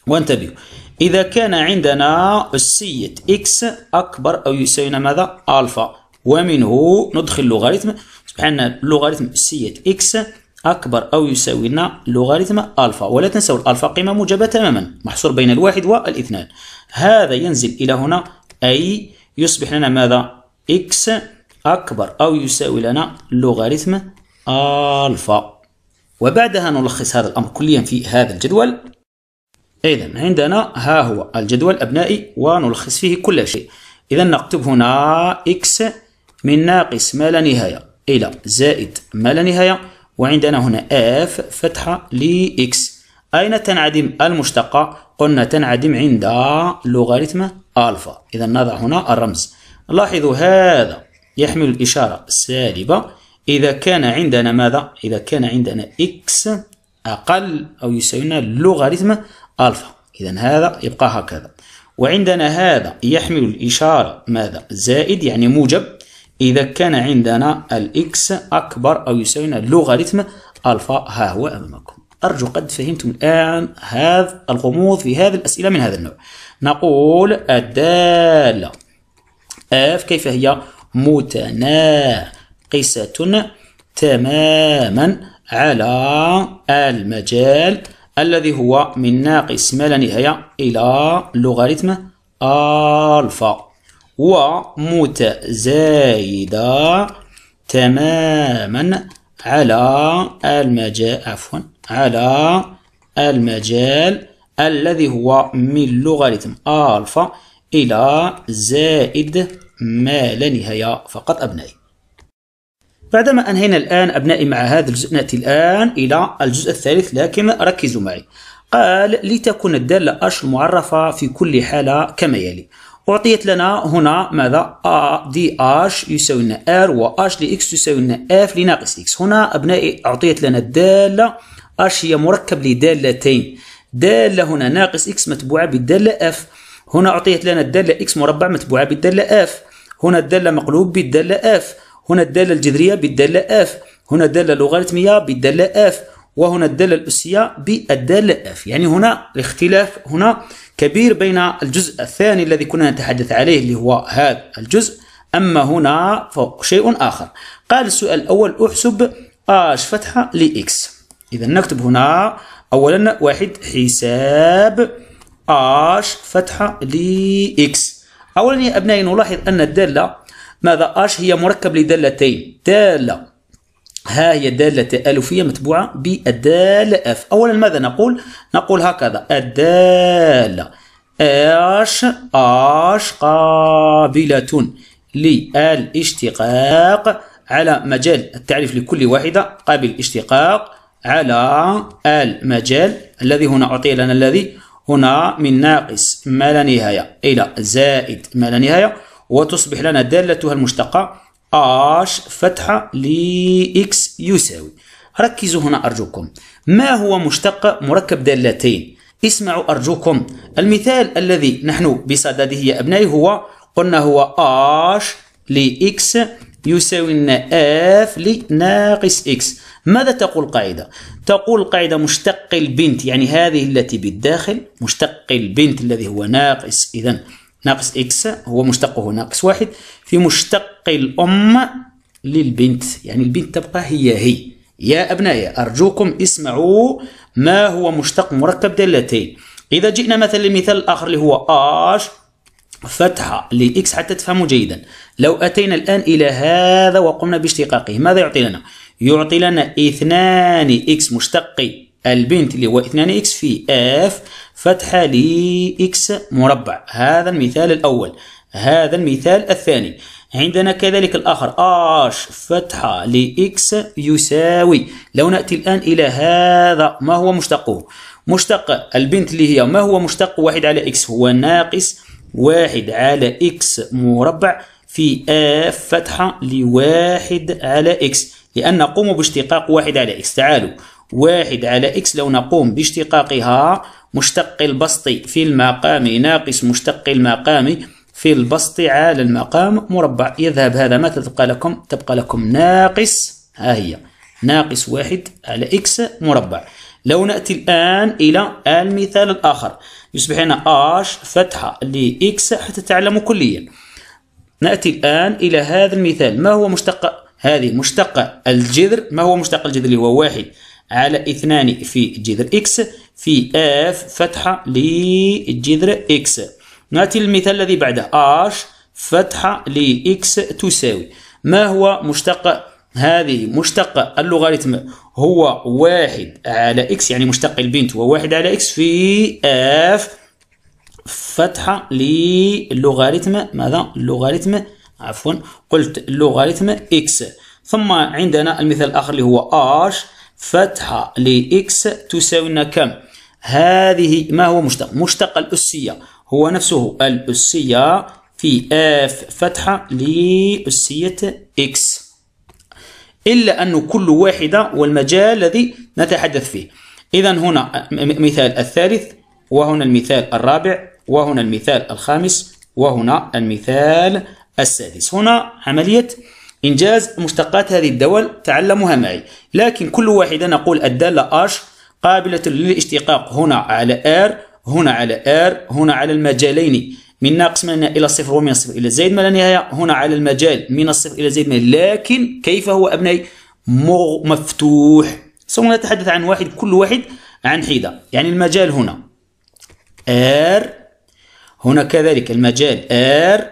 Speaker 1: وانتبهوا إذا كان عندنا أسية إكس أكبر أو يساوي لنا ماذا؟ ألفا ومنه ندخل لوغاريتم عندنا لوغاريتم سية إكس أكبر أو يساوي لنا لوغاريتم ألفا ولا تنسوا الألفا قيمة موجبة تماما محصور بين الواحد والاثنان هذا ينزل إلى هنا أي يصبح لنا ماذا إكس أكبر أو يساوي لنا لوغاريتم ألفا وبعدها نلخص هذا الأمر كليا في هذا الجدول إذا عندنا ها هو الجدول أبنائي ونلخص فيه كل شيء إذا نكتب هنا إكس من ناقص ما لا نهاية إلى زائد ما لا نهاية وعندنا هنا اف فتحة لإكس أين تنعدم المشتقة؟ قلنا تنعدم عند لوغاريتم ألفا إذا نضع هنا الرمز لاحظوا هذا يحمل الإشارة السالبة إذا كان عندنا ماذا؟ إذا كان عندنا إكس أقل أو يساوينا لوغاريتم ألفا إذا هذا يبقى هكذا وعندنا هذا يحمل الإشارة ماذا؟ زائد يعني موجب إذا كان عندنا الإكس أكبر أو يساوينا لوغاريتم ألفا ها هو أمامكم أرجو قد فهمتم الآن هذا الغموض في هذه الأسئلة من هذا النوع نقول الدالة اف كيف هي متناقصة تماما على المجال الذي هو من ناقص ما لا نهاية إلى لوغاريتم ألفا ومتزايدة تماما على المجال عفوا على المجال الذي هو من لوغاريتم ألفا إلى زائد ما لا نهاية فقط أبنائي بعدما أنهينا الآن أبنائي مع هذا الجزء نأتي الآن إلى الجزء الثالث لكن ركزوا معي قال لتكن الدالة أش المعرفة في كل حالة كما يلي أعطيت لنا هنا ماذا A دي H يساوي لنا R و H لإكس تساوي لنا F لناقص إكس هنا أبنائي أعطيت لنا الدالة H هي مركب لدالتين دالة هنا ناقص إكس متبوعة بالدالة F هنا أعطيت لنا الدالة إكس مربع متبوعة بالدالة F هنا الدالة مقلوب بالدالة F هنا الدالة الجذرية بالدالة F هنا الدالة اللوغاريتمية بالدالة F وهنا الدالة الأسية بالدالة اف يعني هنا الاختلاف هنا كبير بين الجزء الثاني الذي كنا نتحدث عليه اللي هو هذا الجزء أما هنا فشيء آخر قال السؤال الأول أحسب اش فتحة لإكس إذا نكتب هنا أولا واحد حساب اش فتحة لإكس أولا يا أبنائي نلاحظ أن الدالة ماذا اش هي مركب لدالتين دالة ها هي دالة التألفية متبوعة بالدالة أف أولا ماذا نقول؟ نقول هكذا الدالة اش اش قابلة للاشتقاق على مجال التعريف لكل واحدة قابل اشتقاق على المجال الذي هنا أعطي لنا الذي هنا من ناقص ما لا نهاية إلى زائد ما لا نهاية وتصبح لنا دالتها المشتقة اش فتحة لإكس يساوي ركزوا هنا أرجوكم ما هو مشتق مركب دالتين اسمعوا أرجوكم المثال الذي نحن بصدده يا أبنائي هو قلنا هو اش لإكس يساوي لنا اف لناقص اكس ماذا تقول القاعدة؟ تقول القاعدة مشتق البنت يعني هذه التي بالداخل مشتق البنت الذي هو ناقص إذا ناقص اكس هو مشتقه ناقص واحد في مشتق الأم للبنت يعني البنت تبقى هي هي يا أبنائي أرجوكم اسمعوا ما هو مشتق مركب دالتين إذا جئنا مثلا للمثال الآخر اللي هو آش فتحة لإكس حتى تفهموا جيدا لو أتينا الآن إلى هذا وقمنا باشتقاقه ماذا يعطي لنا؟ يعطي لنا اثنان إكس مشتق البنت اللي هو إثنان إكس في اف فتحة لإكس مربع هذا المثال الأول هذا المثال الثاني عندنا كذلك الآخر آش فتحة لإكس يساوي لو نأتي الآن إلى هذا ما هو مشتقه مشتق البنت اللي هي ما هو مشتق واحد على إكس هو ناقص واحد على إكس مربع في آف فتحة لواحد على إكس لأن نقوم باشتقاق واحد على إكس تعالوا واحد على إكس لو نقوم باشتقاقها مشتق البسط في المقام ناقص مشتق المقام في البسط على المقام مربع يذهب هذا ما تبقى لكم تبقى لكم ناقص ها هي ناقص واحد على إكس مربع لو نأتي الآن إلى المثال الآخر يصبح هنا آش فتحة لإكس حتى تعلموا كليا نأتي الآن إلى هذا المثال ما هو مشتق هذه مشتق الجذر ما هو مشتق الجذر اللي هو واحد على اثنان في جذر إكس في آف فتحة لجذر إكس نأتي المثال الذي بعده اش فتحة لإكس تساوي ما هو مشتق هذه مشتق اللوغاريتم هو واحد على إكس يعني مشتق البنت هو واحد على إكس في اف فتحة اللوغاريتم ماذا اللوغاريتم عفوا قلت اللوغاريتم إكس ثم عندنا المثال الآخر اللي هو اش فتحة لإكس تساوي كم هذه ما هو مشتق مشتق الأسية هو نفسه الأسية في اف فتحة لأسية اكس إلا أن كل واحدة والمجال الذي نتحدث فيه إذا هنا مثال الثالث وهنا المثال الرابع وهنا المثال الخامس وهنا المثال السادس هنا عملية إنجاز مشتقات هذه الدول تعلمها معي لكن كل واحدة نقول الدالة اش قابلة للاشتقاق هنا على R هنا على R هنا على المجالين من ناقص من إلى صفر ومن صفر إلى زائد ما لا نهاية هنا على المجال من الصفر إلى زائد ما لكن كيف هو أبنائي مفتوح سوف نتحدث عن واحد كل واحد عن حدة يعني المجال هنا R هنا كذلك المجال R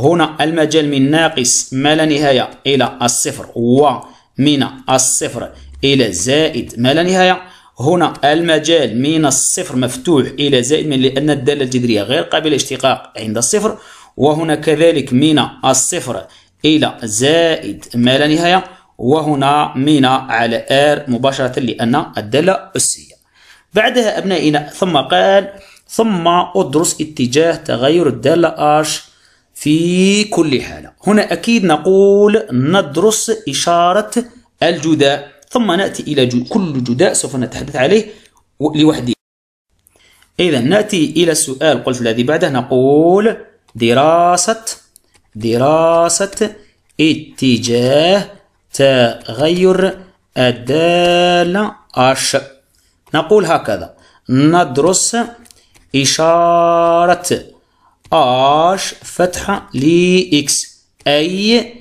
Speaker 1: هنا المجال من ناقص ما لا نهاية إلى الصفر ومن الصفر إلى زائد ما لا نهاية هنا المجال من الصفر مفتوح إلى زائد من لأن الدالة الجذرية غير قابلة للاشتقاق عند الصفر وهنا كذلك من الصفر إلى زائد ما لا نهاية وهنا من على ار مباشرة لأن الدالة أسية بعدها أبنائنا ثم قال ثم أدرس اتجاه تغير الدالة اش في كل حالة هنا أكيد نقول ندرس إشارة الجداء ثم نأتي إلى كل جداء سوف نتحدث عليه لوحده إذا نأتي إلى السؤال قلت الذي بعده نقول دراسة دراسة اتجاه تغير الدالة أش نقول هكذا ندرس إشارة أش فتحة لإكس أي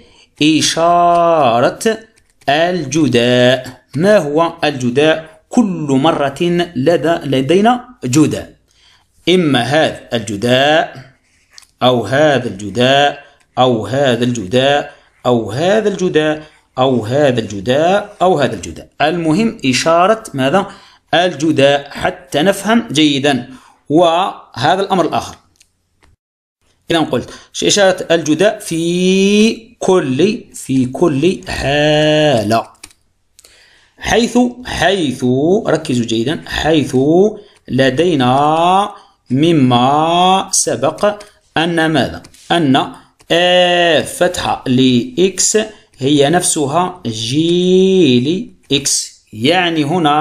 Speaker 1: إشارة الجداء ما هو الجداء كل مرة لدى لدينا جداء إما هذا الجداء أو هذا الجداء أو هذا الجداء أو هذا الجداء أو هذا الجداء أو هذا الجداء المهم إشارة ماذا الجداء حتى نفهم جيدا وهذا الأمر الآخر إذا قلت إشارة الجداء في كل في كل حالة حيث حيث ركزوا جيدا حيث لدينا مما سبق أن ماذا أن آ فتحة لإكس هي نفسها جي لإكس يعني هنا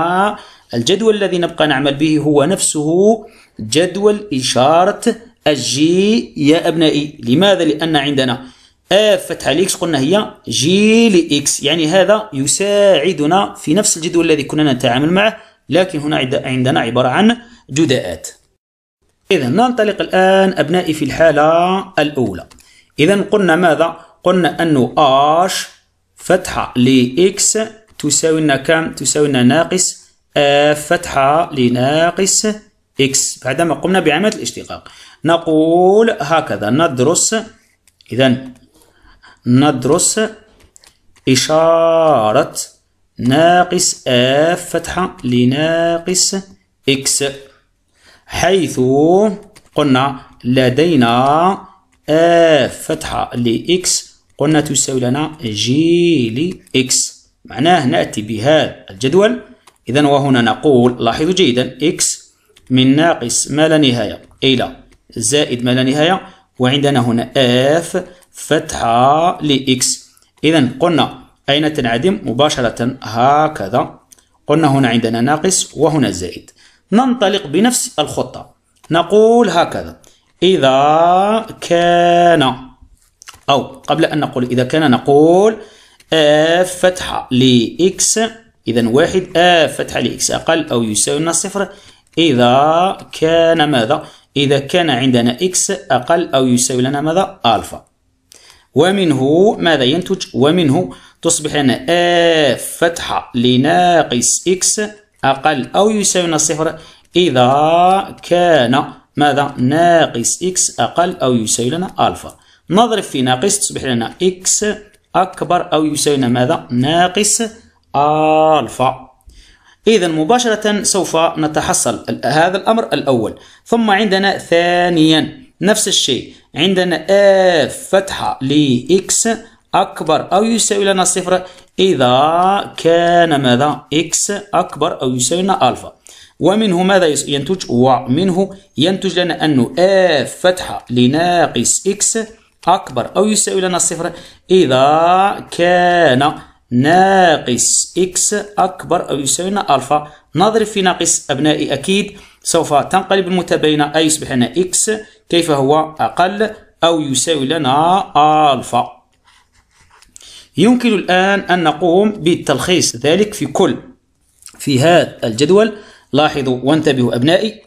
Speaker 1: الجدول الذي نبقى نعمل به هو نفسه جدول إشارة الجي يا أبنائي لماذا؟ لأن عندنا اف فتحه لإكس قلنا هي جي لإكس يعني هذا يساعدنا في نفس الجدول الذي كنا نتعامل معه لكن هنا عندنا عبارة عن جداءات إذا ننطلق الآن أبنائي في الحالة الأولى إذا قلنا ماذا؟ قلنا أنه اش فتحة لإكس تساوي لنا كم؟ تساوي لنا ناقص اف فتحة لناقص إكس بعدما قمنا بعملية الاشتقاق نقول هكذا ندرس إذا ندرس إشارة ناقص آف فتحة لناقص إكس حيث قلنا لدينا آف فتحة لإكس قلنا تساوي لنا جي لإكس معناه نأتي بهذا الجدول إذا وهنا نقول لاحظوا جيدا إكس من ناقص ما لا نهاية إلى زائد ما لا نهاية وعندنا هنا آف فتحة لإكس إذا قلنا أين تنعدم مباشرة هكذا قلنا هنا عندنا ناقص وهنا زائد ننطلق بنفس الخطة نقول هكذا إذا كان أو قبل أن نقول إذا كان نقول آ فتحة لإكس إذا واحد آ فتحة لإكس أقل أو يساوي لنا صفر إذا كان ماذا؟ إذا كان عندنا إكس أقل أو يساوي لنا ماذا؟ ألفا ومنه ماذا ينتج ومنه تصبح لنا اف فتحة لناقص اكس أقل أو لنا الصفر إذا كان ماذا ناقص اكس أقل أو يساوي لنا ألفا نضرب في ناقص تصبح لنا اكس أكبر أو يساوي لنا ماذا ناقص ألفا إذا مباشرة سوف نتحصل هذا الأمر الأول ثم عندنا ثانيا نفس الشيء عندنا اف فتحة لإكس أكبر أو يساوي لنا صفر إذا كان ماذا إكس أكبر أو يساوي لنا ألفا ومنه ماذا ينتج ومنه ينتج لنا أنه اف فتحة لناقص إكس أكبر أو يساوي لنا صفر إذا كان ناقص إكس أكبر أو يساوي لنا ألفا نضرب في ناقص أبنائي أكيد سوف تنقلب المتباينة أي يصبح لنا إكس كيف هو أقل أو يساوي لنا ألفا يمكن الآن أن نقوم بالتلخيص ذلك في كل في هذا الجدول لاحظوا وانتبهوا أبنائي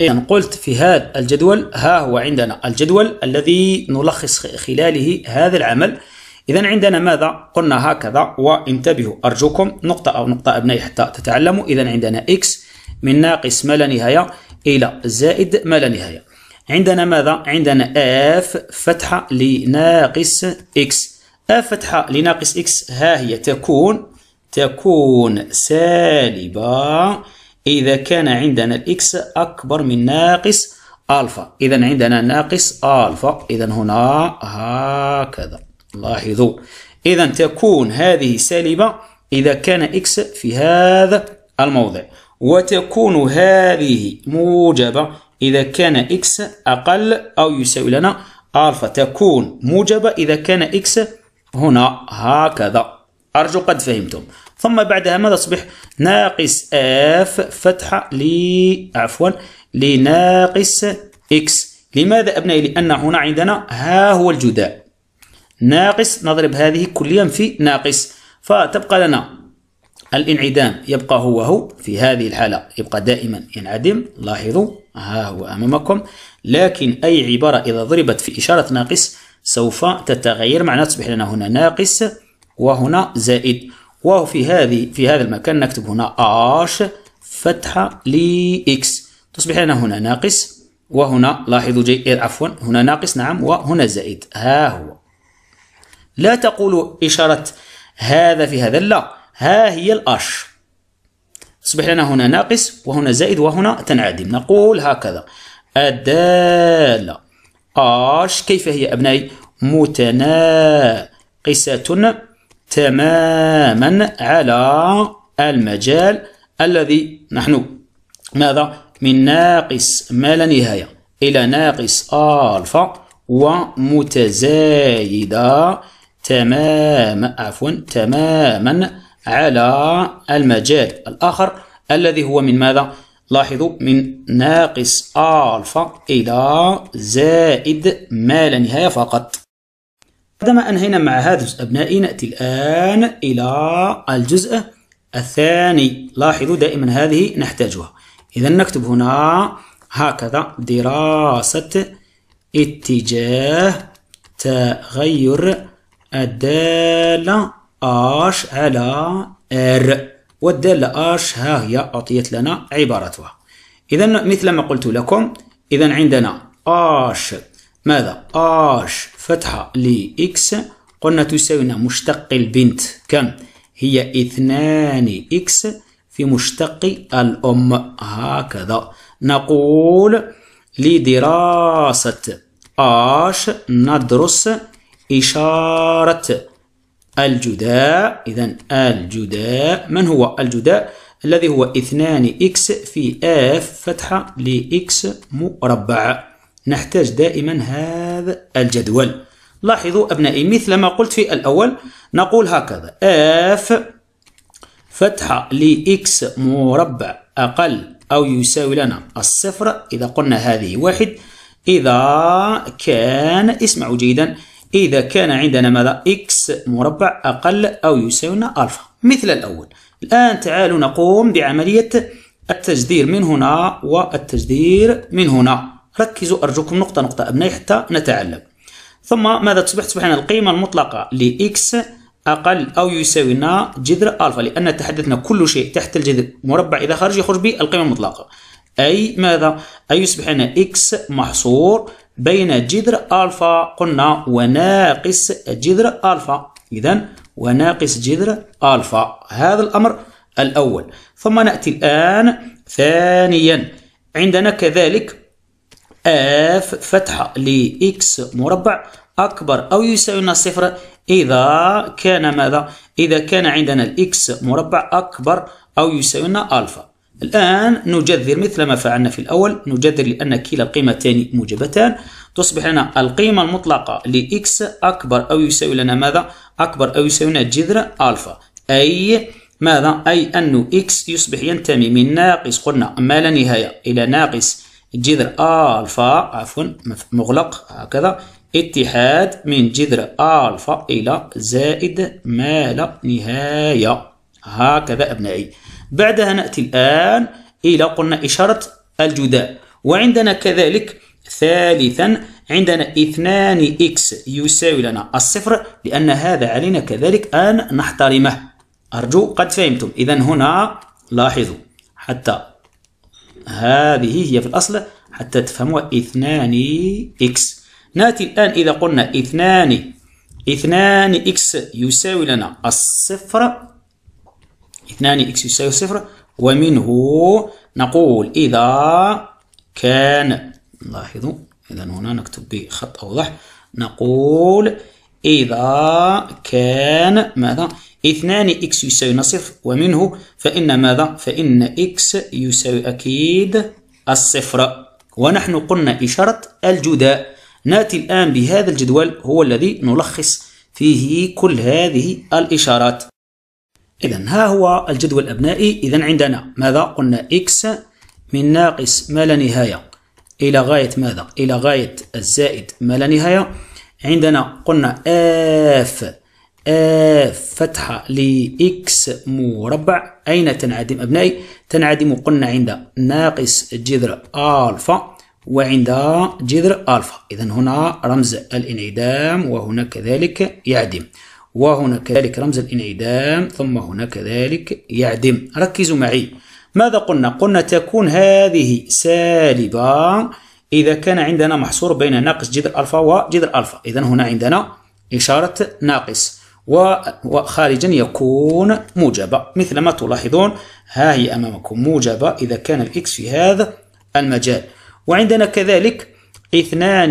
Speaker 1: إذا قلت في هذا الجدول ها هو عندنا الجدول الذي نلخص خلاله هذا العمل إذا عندنا ماذا؟ قلنا هكذا وانتبهوا أرجوكم نقطة أو نقطة أبنائي حتى تتعلموا إذا عندنا إكس من ناقص ما لا نهاية إلى زائد ما لا نهاية عندنا ماذا؟ عندنا اف فتحة لناقص اكس اف فتحة لناقص اكس ها هي تكون تكون سالبة إذا كان عندنا الاكس أكبر من ناقص ألفا إذا عندنا ناقص ألفا إذا هنا هكذا لاحظوا إذا تكون هذه سالبة إذا كان اكس في هذا الموضع وتكون هذه موجبة إذا كان x أقل أو يساوي لنا ألفا تكون موجبة إذا كان x هنا هكذا أرجو قد فهمتم ثم بعدها ماذا تصبح ناقص f فتحة لي عفوا لناقص x لماذا أبنائي لأن هنا عندنا ها هو الجداء ناقص نضرب هذه كليا في ناقص فتبقى لنا الانعدام يبقى هو هو في هذه الحالة يبقى دائما ينعدم لاحظوا ها هو أمامكم لكن أي عبارة إذا ضربت في إشارة ناقص سوف تتغير معناها تصبح لنا هنا ناقص وهنا زائد وفي هذه في هذا المكان نكتب هنا اش فتحة لي إكس تصبح لنا هنا ناقص وهنا لاحظوا جي إيه، عفوا هنا ناقص نعم وهنا زائد ها هو لا تقول إشارة هذا في هذا لا ها هي الأش تصبح لنا هنا ناقص وهنا زائد وهنا تنعدم نقول هكذا الدالة أش كيف هي أبنائي متناقصة تماما على المجال الذي نحن ماذا من ناقص ما لا نهاية إلى ناقص ألفا ومتزايدة تماما عفوا تماما على المجال الآخر الذي هو من ماذا؟ لاحظوا من ناقص ألفا إلى زائد ما لا نهاية فقط بعدما أنهينا مع هذا الجزء أبنائي نأتي الآن إلى الجزء الثاني لاحظوا دائما هذه نحتاجها إذا نكتب هنا هكذا دراسة اتجاه تغير الدالة اش على ار والدالة اش ها هي أعطيت لنا عبارتها إذا مثل ما قلت لكم إذا عندنا اش ماذا اش فتحة لإكس قلنا تساوينا مشتق البنت كم هي اثنان إكس في مشتق الأم هكذا نقول لدراسة اش ندرس إشارة الجداء إذا الجداء من هو الجداء الذي هو اثنان إكس في اف فتحة لإكس مربع نحتاج دائما هذا الجدول لاحظوا أبنائي مثل ما قلت في الأول نقول هكذا اف فتحة لإكس مربع أقل أو يساوي لنا الصفر إذا قلنا هذه واحد إذا كان اسمعوا جيدا إذا كان عندنا ماذا إكس مربع أقل أو يساوينا ألفا مثل الأول الآن تعالوا نقوم بعملية التجذير من هنا والتجذير من هنا ركزوا أرجوكم نقطة نقطة أبنائي حتى نتعلم ثم ماذا تصبح تصبح لنا القيمة المطلقة لإكس أقل أو يساوينا جذر ألفا لأن تحدثنا كل شيء تحت الجذر مربع إذا خرج يخرج بالقيمة المطلقة أي ماذا؟ أي يصبح لنا إكس محصور بين جذر ألفا قلنا وناقص جذر ألفا إذا وناقص جذر ألفا هذا الأمر الأول ثم نأتي الآن ثانيا عندنا كذلك اف فتحة لإكس مربع أكبر أو يساوي صفر إذا كان ماذا؟ إذا كان عندنا الإكس مربع أكبر أو يساوي ألفا الآن نجذر مثل ما فعلنا في الأول نجذر لأن كلا القيمتين موجبتان تصبح لنا القيمة المطلقة لإكس أكبر أو يساوي لنا ماذا؟ أكبر أو يساوي لنا جذر ألفا أي ماذا؟ أي أن إكس يصبح ينتمي من ناقص قلنا ما لا نهاية إلى ناقص جذر ألفا عفوا مغلق هكذا اتحاد من جذر ألفا إلى زائد ما لا نهاية هكذا أبنائي بعدها نأتي الآن إلى قلنا إشارة الجداء وعندنا كذلك ثالثا عندنا اثنان إكس يساوي لنا الصفر لأن هذا علينا كذلك أن نحترمه أرجو قد فهمتم إذا هنا لاحظوا حتى هذه هي في الأصل حتى تفهموا اثنان إكس نأتي الآن إذا قلنا اثنان اثنان إكس يساوي لنا الصفر 2 إكس يساوي صفر ومنه نقول إذا كان لاحظوا إذا هنا نكتب بخط أوضح نقول إذا كان ماذا؟ اثنان إكس يساوي صفر ومنه فإن ماذا؟ فإن إكس يساوي أكيد الصفر ونحن قلنا إشارة الجداء نأتي الآن بهذا الجدول هو الذي نلخص فيه كل هذه الإشارات إذا ها هو الجدول الأبنائي إذا عندنا ماذا قلنا إكس من ناقص ما لا نهاية إلى غاية ماذا إلى غاية الزائد ما لا نهاية عندنا قلنا اف اف فتحة لإكس مربع أين تنعدم أبنائي تنعدم قلنا عند ناقص جذر ألفا وعند جذر ألفا إذا هنا رمز الانعدام وهنا كذلك يعدم وهنا كذلك رمز الانعدام ثم هنا كذلك يعدم ركزوا معي ماذا قلنا؟ قلنا تكون هذه سالبة إذا كان عندنا محصور بين ناقص جذر ألفا وجذر ألفا إذا هنا عندنا إشارة ناقص وخارجا يكون موجبة مثل ما تلاحظون ها هي أمامكم موجبة إذا كان الإكس في هذا المجال وعندنا كذلك اثنان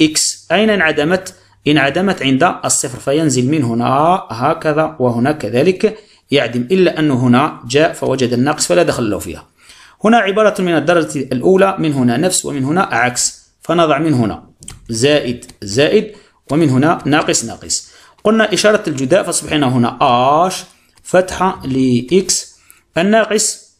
Speaker 1: إكس أين انعدمت؟ انعدمت عند الصفر فينزل من هنا هكذا وهنا كذلك يعدم إلا أنه هنا جاء فوجد الناقص فلا دخل له فيها هنا عبارة من الدرجة الأولى من هنا نفس ومن هنا عكس فنضع من هنا زائد زائد ومن هنا ناقص ناقص قلنا إشارة الجداء فصبحنا هنا آش فتحة لإكس الناقص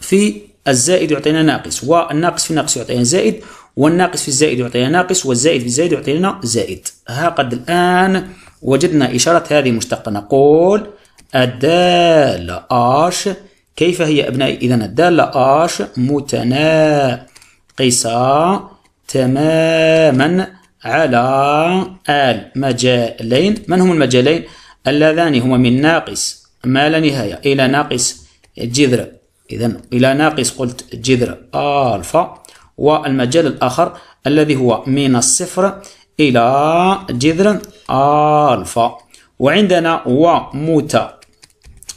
Speaker 1: في الزائد يعطينا ناقص والناقص في ناقص يعطينا زائد والناقص في الزائد يعطينا ناقص والزائد في الزائد يعطينا زائد ها قد الآن وجدنا إشارة هذه مشتقة نقول الدالة آش كيف هي أبنائي إذا الدالة آش متناقصة تماما على المجالين من هم المجالين اللذان هما من ناقص ما لا نهاية إلى ناقص جذر إذا إلى ناقص قلت جذر ألفا والمجال الآخر الذي هو من الصفر إلى جذر ألفا وعندنا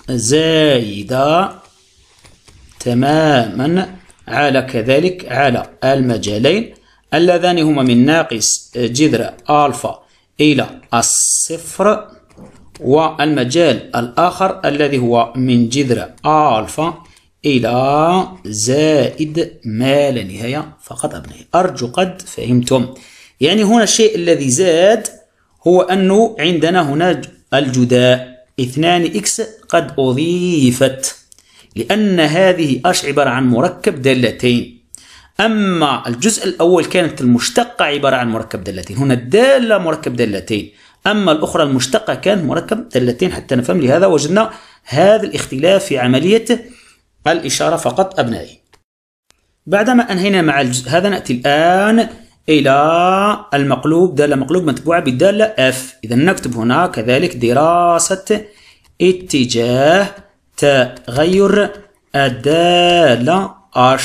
Speaker 1: زايدة تماما على كذلك على المجالين اللذان هما من ناقص جذر ألفا إلى الصفر والمجال الآخر الذي هو من جذر ألفا إلى زائد ما لا نهاية فقط أبنائي أرجو قد فهمتم يعني هنا الشيء الذي زاد هو أنه عندنا هنا الجداء 2 إكس قد أضيفت لأن هذه أش عبارة عن مركب دالتين أما الجزء الأول كانت المشتقة عبارة عن مركب دالتين هنا الدالة مركب دالتين أما الأخرى المشتقة كانت مركب دالتين حتى نفهم لهذا وجدنا هذا الاختلاف في عملية الإشارة فقط أبنائي بعدما أنهينا مع الجزء هذا نأتي الآن إلى المقلوب دالة مقلوب متبوعة بالدالة F إذا نكتب هنا كذلك دراسة اتجاه تغير الدالة H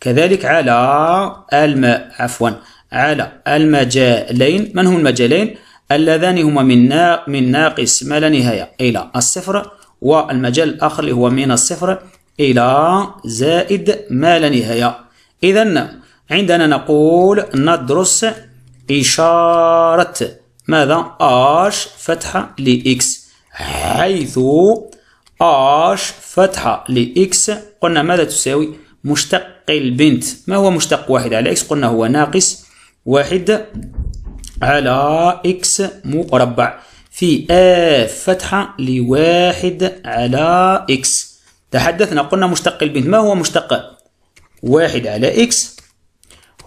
Speaker 1: كذلك على الم عفوا على المجالين من هم المجالين اللذان هما من نا... من ناقص ما لا نهاية إلى الصفر والمجال الآخر اللي هو من الصفر إلى زائد ما لا نهاية إذا عندنا نقول ندرس إشارة ماذا آش فتحة لإكس حيث آش فتحة لإكس قلنا ماذا تساوي مشتق البنت ما هو مشتق واحد على إكس قلنا هو ناقص واحد على إكس مربع في آ فتحة لواحد على إكس تحدثنا قلنا مشتق البنت ما هو مشتق واحد على إكس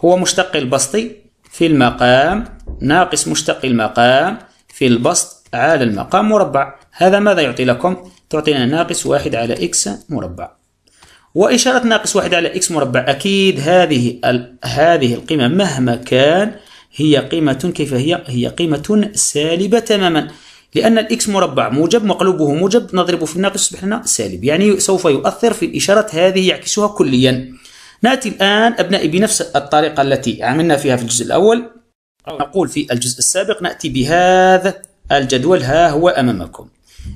Speaker 1: هو مشتق البسطي في المقام ناقص مشتق المقام في البسط على المقام مربع هذا ماذا يعطي لكم؟ تعطينا ناقص واحد على إكس مربع وإشارة ناقص واحد على إكس مربع أكيد هذه هذه القيمة مهما كان هي قيمة كيف هي؟ هي قيمة سالبة تماما لأن الإكس مربع موجب مقلوبه موجب نضربه في الناقص يصبح لنا سالب يعني سوف يؤثر في الإشارة هذه يعكسها كليا نأتي الآن أبنائي بنفس الطريقة التي عملنا فيها في الجزء الأول نقول في الجزء السابق نأتي بهذا الجدول ها هو أمامكم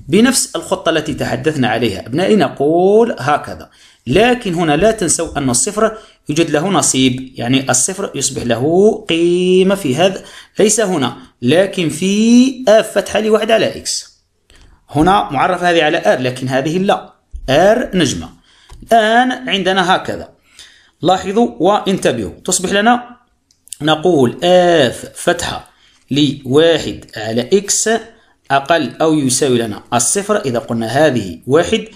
Speaker 1: بنفس الخطة التي تحدثنا عليها أبنائي نقول هكذا لكن هنا لا تنسوا أن الصفر يوجد له نصيب يعني الصفر يصبح له قيمة في هذا ليس هنا لكن في آف فتحة لواحد على إكس هنا معرف هذه على آر لكن هذه لا آر نجمة الآن عندنا هكذا لاحظوا وانتبهوا تصبح لنا نقول اف فتحة لواحد على إكس أقل أو يساوي لنا الصفر إذا قلنا هذه واحد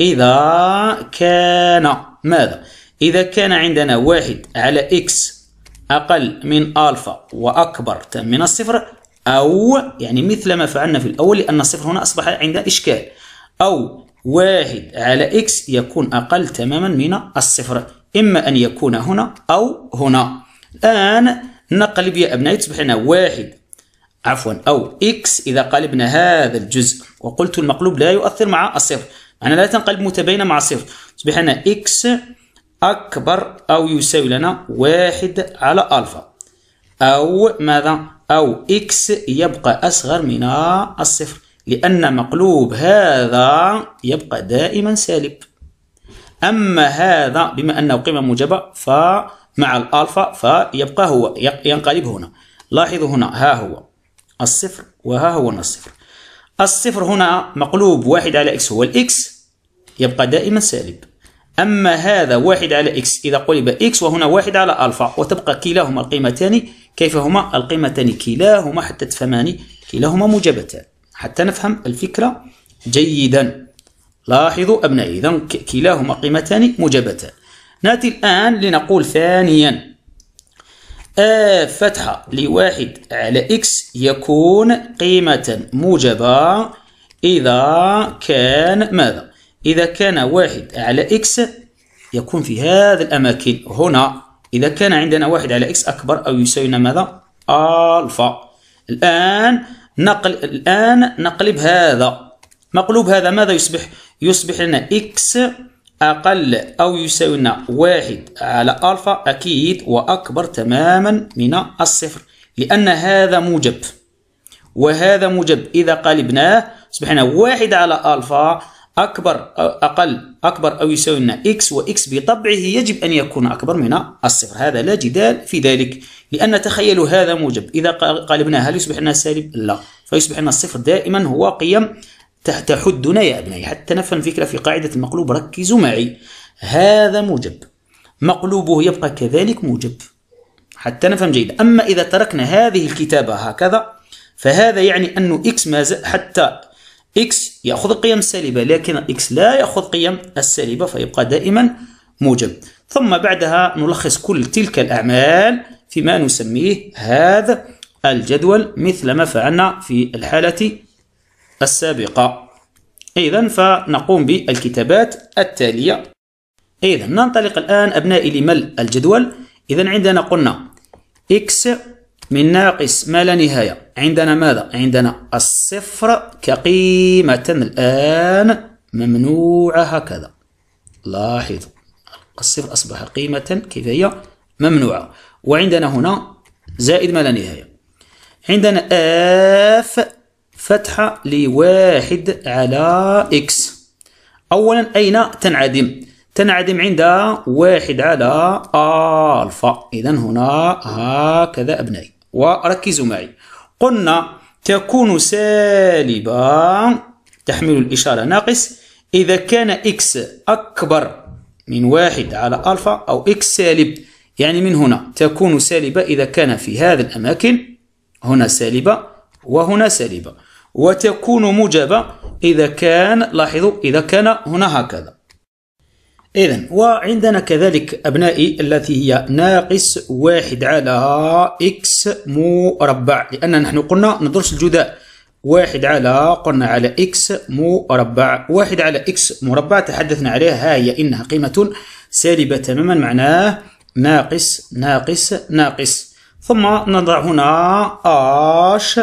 Speaker 1: إذا كان ماذا؟ إذا كان عندنا واحد على إكس أقل من ألفا وأكبر من الصفر أو يعني مثل ما فعلنا في الأول لأن الصفر هنا أصبح عندنا إشكال أو واحد على إكس يكون أقل تماما من الصفر إما أن يكون هنا أو هنا الآن نقلب يا أبنائي تصبح لنا واحد عفوا أو إكس إذا قلبنا هذا الجزء وقلت المقلوب لا يؤثر مع الصفر أنا لا تنقلب متباينة مع الصفر تصبح لنا إكس أكبر أو يساوي لنا واحد على ألفا أو ماذا أو إكس يبقى أصغر من الصفر لأن مقلوب هذا يبقى دائما سالب أما هذا بما أنه قيمة موجبة فمع الألفا فيبقى هو ينقلب هنا لاحظوا هنا ها هو الصفر وها هو الصفر الصفر هنا مقلوب واحد على إكس هو الإكس يبقى دائما سالب أما هذا واحد على إكس إذا قلب إكس وهنا واحد على ألفا وتبقى كلاهما القيمتان كيف هما القيمتان كلاهما حتى تفهمان كلاهما موجبتان حتى نفهم الفكرة جيدا لاحظوا أبنائي إذا كلاهما قيمتان موجبتان نأتي الآن لنقول ثانيا آ فتحة لواحد على إكس يكون قيمة موجبة إذا كان ماذا؟ إذا كان واحد على إكس يكون في هذه الأماكن هنا إذا كان عندنا واحد على إكس أكبر أو يساوينا ماذا؟ ألفا الآن نقل الآن نقلب هذا مقلوب هذا ماذا يصبح؟ يصبح لنا إكس أقل أو يساوينا واحد على ألفا أكيد وأكبر تماما من الصفر لأن هذا موجب وهذا موجب إذا قلبناه أصبحنا واحد على ألفا أكبر أقل أكبر أو يساوي لنا إكس وإكس بطبعه يجب أن يكون أكبر من الصفر هذا لا جدال في ذلك لأن تخيلوا هذا موجب إذا قلبناه هل يصبح لنا سالب؟ لا فيصبح لنا الصفر دائما هو قيم تحدنا يا أبنائي حتى نفهم الفكرة في قاعدة المقلوب ركزوا معي هذا موجب مقلوبه يبقى كذلك موجب حتى نفهم جيدا أما إذا تركنا هذه الكتابة هكذا فهذا يعني أنه إكس ما حتى إكس يأخذ قيم السالبة لكن إكس لا يأخذ قيم السالبة فيبقى دائما موجب ثم بعدها نلخص كل تلك الأعمال فيما نسميه هذا الجدول مثل ما فعلنا في الحالة السابقة إذا فنقوم بالكتابات التالية إذا ننطلق الآن أبنائي لمل الجدول إذا عندنا قلنا إكس من ناقص ما لا نهاية عندنا ماذا؟ عندنا الصفر كقيمة الآن ممنوعة هكذا لاحظوا الصفر أصبح قيمة كيف هي؟ ممنوعة وعندنا هنا زائد ما لا نهاية عندنا اف فتحة لواحد على إكس أولا أين تنعدم؟ تنعدم عند واحد على ألفا إذا هنا هكذا أبنائي وركزوا معي قلنا تكون سالبة تحمل الإشارة ناقص إذا كان إكس أكبر من واحد على ألفا أو إكس سالب يعني من هنا تكون سالبة إذا كان في هذه الأماكن هنا سالبة وهنا سالبة وتكون موجبة إذا كان لاحظوا إذا كان هنا هكذا إذا وعندنا كذلك أبنائي التي هي ناقص واحد على إكس مربع لأن نحن قلنا ندرس الجداء واحد على قلنا على إكس مربع واحد على إكس مربع تحدثنا عليها ها هي إنها قيمة سالبة تماما معناه ناقص ناقص ناقص ثم نضع هنا آش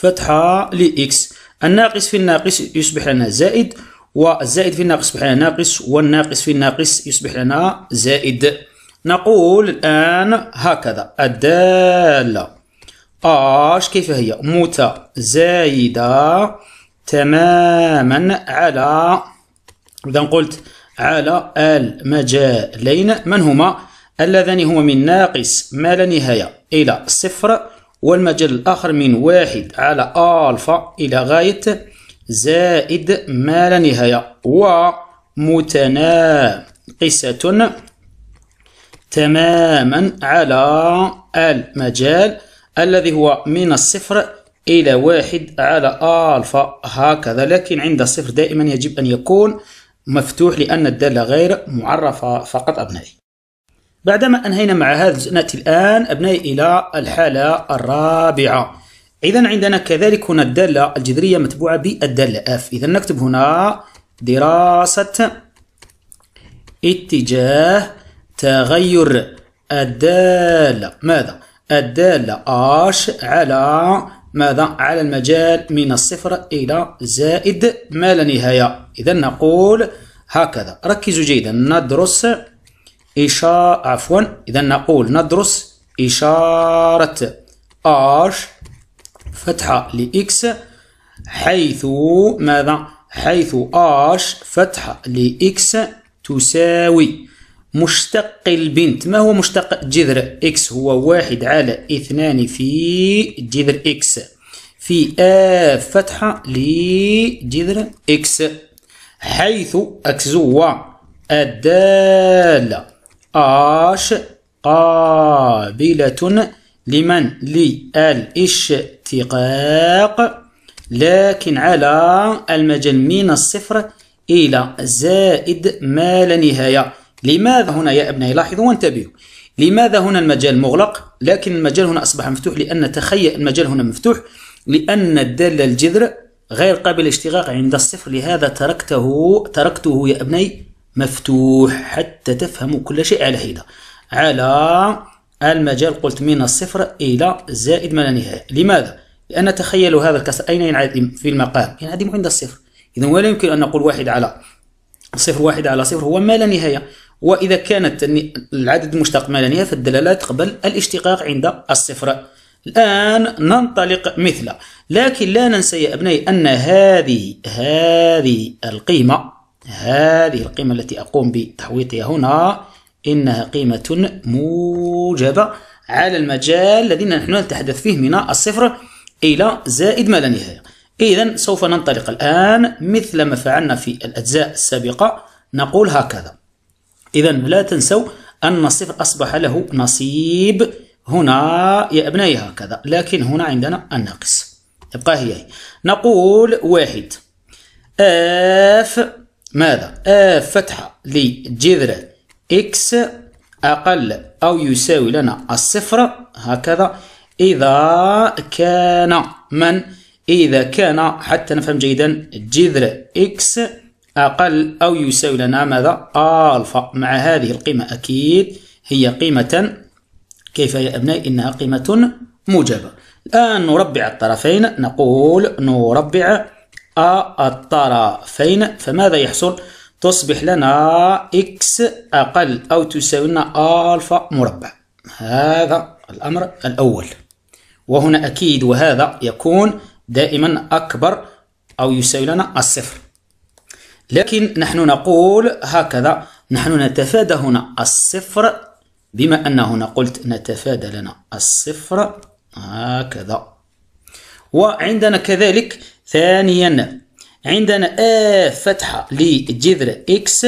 Speaker 1: فتحة لإكس الناقص في الناقص يصبح لنا زائد والزائد في الناقص يصبح لنا ناقص والناقص في الناقص يصبح لنا زائد نقول الآن هكذا الدالة اش كيف هي متزايدة تماما على إذا قلت على المجالين من هما اللذان هما من ناقص ما لا نهاية إلى صفر والمجال الآخر من واحد على ألفا إلى غاية زائد ما لا نهاية ومتناقصة تماما على المجال الذي هو من الصفر إلى واحد على ألفا هكذا لكن عند الصفر دائما يجب أن يكون مفتوح لأن الدالة غير معرفة فقط أبنائي بعدما أنهينا مع هذا نأتي الآن أبنائي إلى الحالة الرابعة إذا عندنا كذلك هنا الدالة الجذرية متبوعة بالدالة F إذا نكتب هنا دراسة اتجاه تغير الدالة ماذا؟ الدالة H على ماذا؟ على المجال من الصفر إلى زائد ما لا نهاية إذا نقول هكذا ركزوا جيدا ندرس إشارة عفوا إذا نقول ندرس إشارة اش فتحة لإكس حيث ماذا؟ حيث اش فتحة لإكس تساوي مشتق البنت ما هو مشتق جذر إكس هو واحد على اثنان في جذر إكس في آ فتحة لجذر إكس حيث هو الدالة آش قابلة لمن للاشتقاق لكن على المجن من الصفر إلى زائد ما لا نهاية لماذا هنا يا أبنائي لاحظوا وانتبهوا لماذا هنا المجال مغلق لكن المجال هنا أصبح مفتوح لأن تخيل المجال هنا مفتوح لأن الدالة الجذر غير قابل للاشتقاق عند الصفر لهذا تركته تركته يا أبنائي مفتوح حتى تفهموا كل شيء على حدة على المجال قلت من الصفر إلى زائد ما لا نهاية لماذا؟ لأن تخيلوا هذا الكسر أين ينعدم في المقام؟ ينعدم عند الصفر إذا ولا يمكن أن نقول واحد على صفر واحد على صفر هو ما لا نهاية وإذا كانت العدد المشتق ما لا نهاية فالدلالة تقبل الاشتقاق عند الصفر الآن ننطلق مثله لكن لا ننسى يا أبنائي أن هذه هذه القيمة هذه القيمة التي أقوم بتحويطها هنا إنها قيمة موجبة على المجال الذي نحن نتحدث فيه من الصفر إلى زائد ما لا نهاية إذا سوف ننطلق الآن مثل ما فعلنا في الأجزاء السابقة نقول هكذا إذا لا تنسوا أن الصفر أصبح له نصيب هنا يا أبنائي هكذا لكن هنا عندنا الناقص تبقى هي, هي نقول واحد اف ماذا آ آه، فتحة لجذر إكس أقل أو يساوي لنا الصفر هكذا إذا كان من إذا كان حتى نفهم جيدا جذر إكس أقل أو يساوي لنا ماذا ألفا مع هذه القيمة أكيد هي قيمة كيف يا أبنائي إنها قيمة موجبة الآن نربع الطرفين نقول نربع الطرفين فماذا يحصل؟ تصبح لنا إكس أقل أو تساوي لنا ألفا مربع هذا الأمر الأول وهنا أكيد وهذا يكون دائما أكبر أو يساوي لنا الصفر لكن نحن نقول هكذا نحن نتفادى هنا الصفر بما أن هنا قلت نتفادى لنا الصفر هكذا وعندنا كذلك ثانيا عندنا آ فتحة لجذر إكس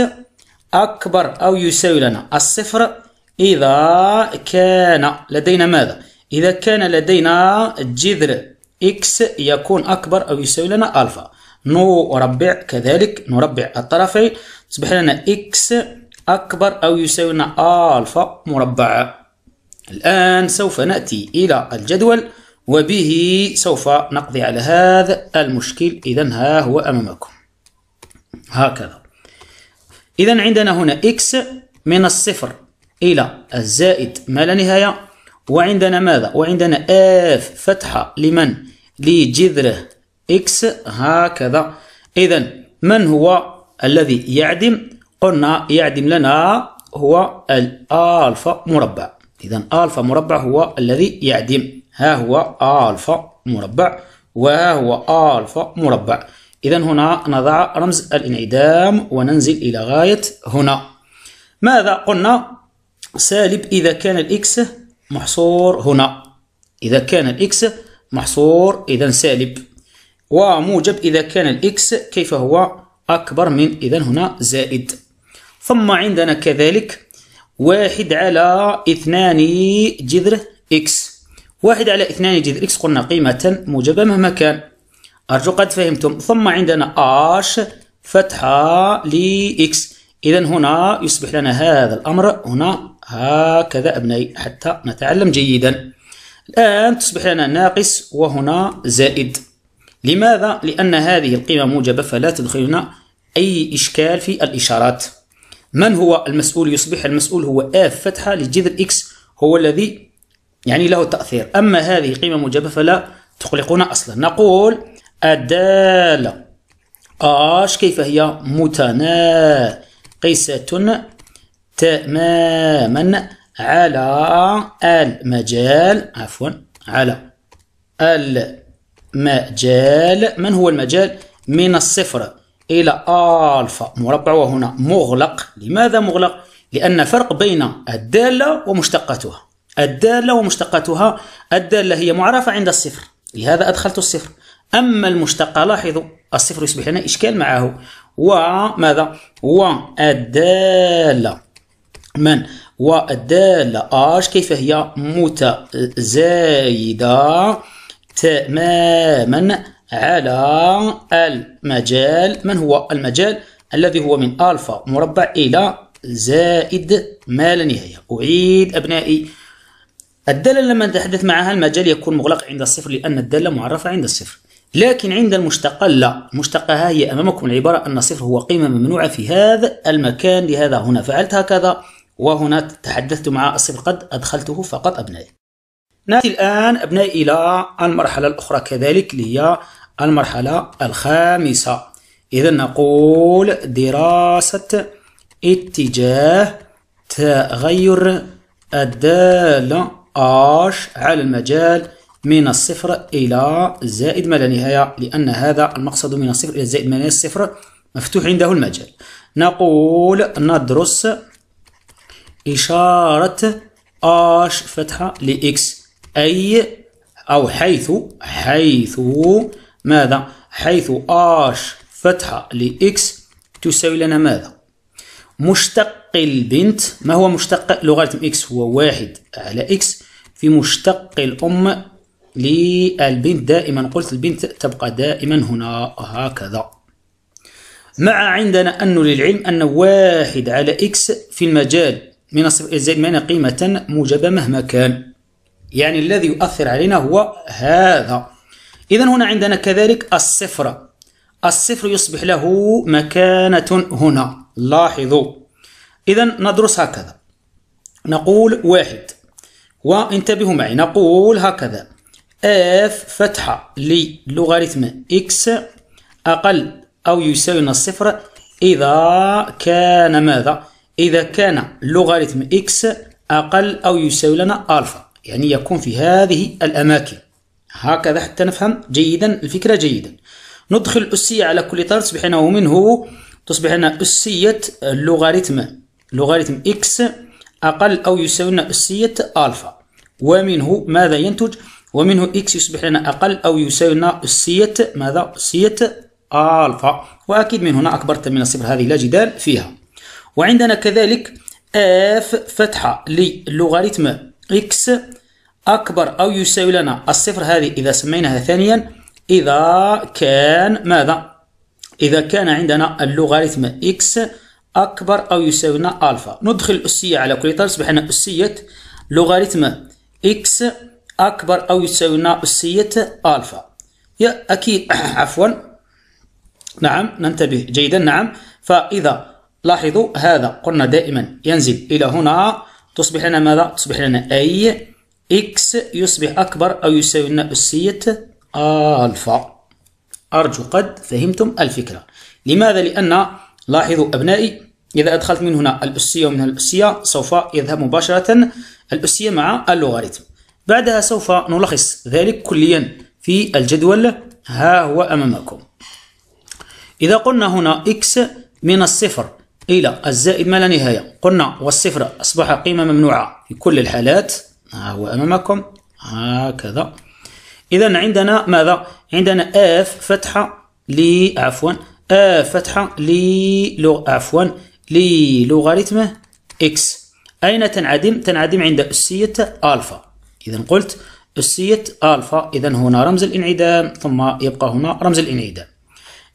Speaker 1: أكبر أو يساوي لنا الصفر إذا كان لدينا ماذا؟ إذا كان لدينا جذر إكس يكون أكبر أو يساوي لنا ألفا نربع كذلك نربع الطرفين تصبح لنا إكس أكبر أو يساوي لنا ألفا مربع الآن سوف نأتي إلى الجدول وبه سوف نقضي على هذا المشكل إذا ها هو أمامكم هكذا إذا عندنا هنا إكس من الصفر إلى الزائد ما لا نهاية وعندنا ماذا؟ وعندنا اف فتحة لمن؟ لجذره إكس هكذا إذا من هو الذي يعدم؟ قلنا يعدم لنا هو الألفا مربع إذا ألفا مربع هو الذي يعدم ها هو ألفا مربع وها هو ألفا مربع إذا هنا نضع رمز الانعدام وننزل إلى غاية هنا ماذا قلنا سالب إذا كان الإكس محصور هنا إذا كان الإكس محصور إذا سالب وموجب إذا كان الإكس كيف هو أكبر من إذا هنا زائد ثم عندنا كذلك واحد على اثنان جذر إكس واحد على اثنان يجد إكس قلنا قيمة موجبة مهما كان أرجو قد فهمتم ثم عندنا آش فتحة لإكس إذا هنا يصبح لنا هذا الأمر هنا هكذا أبنائي حتى نتعلم جيدا الآن تصبح لنا ناقص وهنا زائد لماذا؟ لأن هذه القيمة موجبة فلا تدخلنا أي إشكال في الإشارات من هو المسؤول؟ يصبح المسؤول هو آف فتحة لجذر إكس هو الذي يعني له تأثير أما هذه قيمة موجبة فلا تقلقنا أصلا نقول الدالة آش كيف هي متناقصة تماما على المجال عفوا على المجال من هو المجال من الصفر إلى ألفا مربع وهنا مغلق لماذا مغلق؟ لأن فرق بين الدالة ومشتقاتها الدالة ومشتقاتها الدالة هي معرفة عند الصفر لهذا أدخلت الصفر أما المشتقة لاحظوا الصفر يصبح لنا إشكال معه وماذا والدالة من والدالة اش كيف هي متزايدة تماما على المجال من هو المجال الذي هو من ألفا مربع إلى زائد ما لا نهاية أعيد أبنائي الدالة لما نتحدث معها المجال يكون مغلق عند الصفر لأن الدالة معرفة عند الصفر لكن عند المشتقة لا مشتقها هي أمامكم العبارة أن الصفر هو قيمة ممنوعة في هذا المكان لهذا هنا فعلت هكذا وهنا تحدثت مع الصفر قد أدخلته فقط أبنائي نأتي الآن أبنائي إلى المرحلة الأخرى كذلك اللي هي المرحلة الخامسة إذا نقول دراسة اتجاه تغير الدالة آش على المجال من الصفر إلى زائد ما لا نهاية لأن هذا المقصد من الصفر إلى زائد ما لا الصفر مفتوح عنده المجال نقول ندرس إشارة آش فتحة لإكس أي أو حيث حيث ماذا؟ حيث آش فتحة لإكس تساوي لنا ماذا؟ مشتق البنت ما هو مشتق لوغاريتم إكس هو واحد على إكس في مشتق الأم للبنت دائما قلت البنت تبقى دائما هنا هكذا مع عندنا أن للعلم أن واحد على إكس في المجال من الصفر إلى زائد ما قيمة موجبة مهما كان يعني الذي يؤثر علينا هو هذا إذا هنا عندنا كذلك الصفر الصفر يصبح له مكانة هنا لاحظوا إذا ندرس هكذا نقول واحد وانتبهوا معي نقول هكذا اف فتحة للوغاريتم اكس أقل أو يساوي الصفر إذا كان ماذا؟ إذا كان لوغاريتم إكس أقل أو يساوي لنا ألفا يعني يكون في هذه الأماكن هكذا حتى نفهم جيدا الفكرة جيدا ندخل الأسية على كل طرف تصبح أنه منه تصبح هنا أسية اللوغاريتم لوغاريتم إكس أقل أو يساوي لنا أسية ألفا ومنه ماذا ينتج ومنه إكس يصبح لنا أقل أو يساوي لنا أسية ماذا أسية ألفا وأكيد من هنا أكبر من الصفر هذه لا جدال فيها وعندنا كذلك اف فتحة للوغاريتم اكس أكبر أو يساوي لنا الصفر هذه إذا سميناها ثانيا إذا كان ماذا؟ إذا كان عندنا اللوغاريتم اكس أكبر أو يساوي لنا ألفا ندخل الأسية على كليتر تصبح لنا أسية لوغاريتم إكس أكبر أو يساوي لنا أسية ألفا يا أكيد عفوا نعم ننتبه جيدا نعم فإذا لاحظوا هذا قلنا دائما ينزل إلى هنا تصبح لنا ماذا؟ تصبح لنا أي إكس يصبح أكبر أو يساوي لنا أسية ألفا أرجو قد فهمتم الفكرة لماذا؟ لأن لاحظوا أبنائي إذا أدخلت من هنا الأسية ومن هنا الأسية سوف يذهب مباشرة الأسية مع اللوغاريتم بعدها سوف نلخص ذلك كليا في الجدول ها هو أمامكم إذا قلنا هنا x من الصفر إلى الزائد ما لا نهاية قلنا والصفر أصبح قيمة ممنوعة في كل الحالات ها هو أمامكم هكذا إذا عندنا ماذا؟ عندنا f فتحة لي عفوا آ فتحة لي لغ عفوا للوغاريتم إكس أين تنعدم؟ تنعدم عند أسية ألفا إذا قلت أسية ألفا إذا هنا رمز الانعدام ثم يبقى هنا رمز الانعدام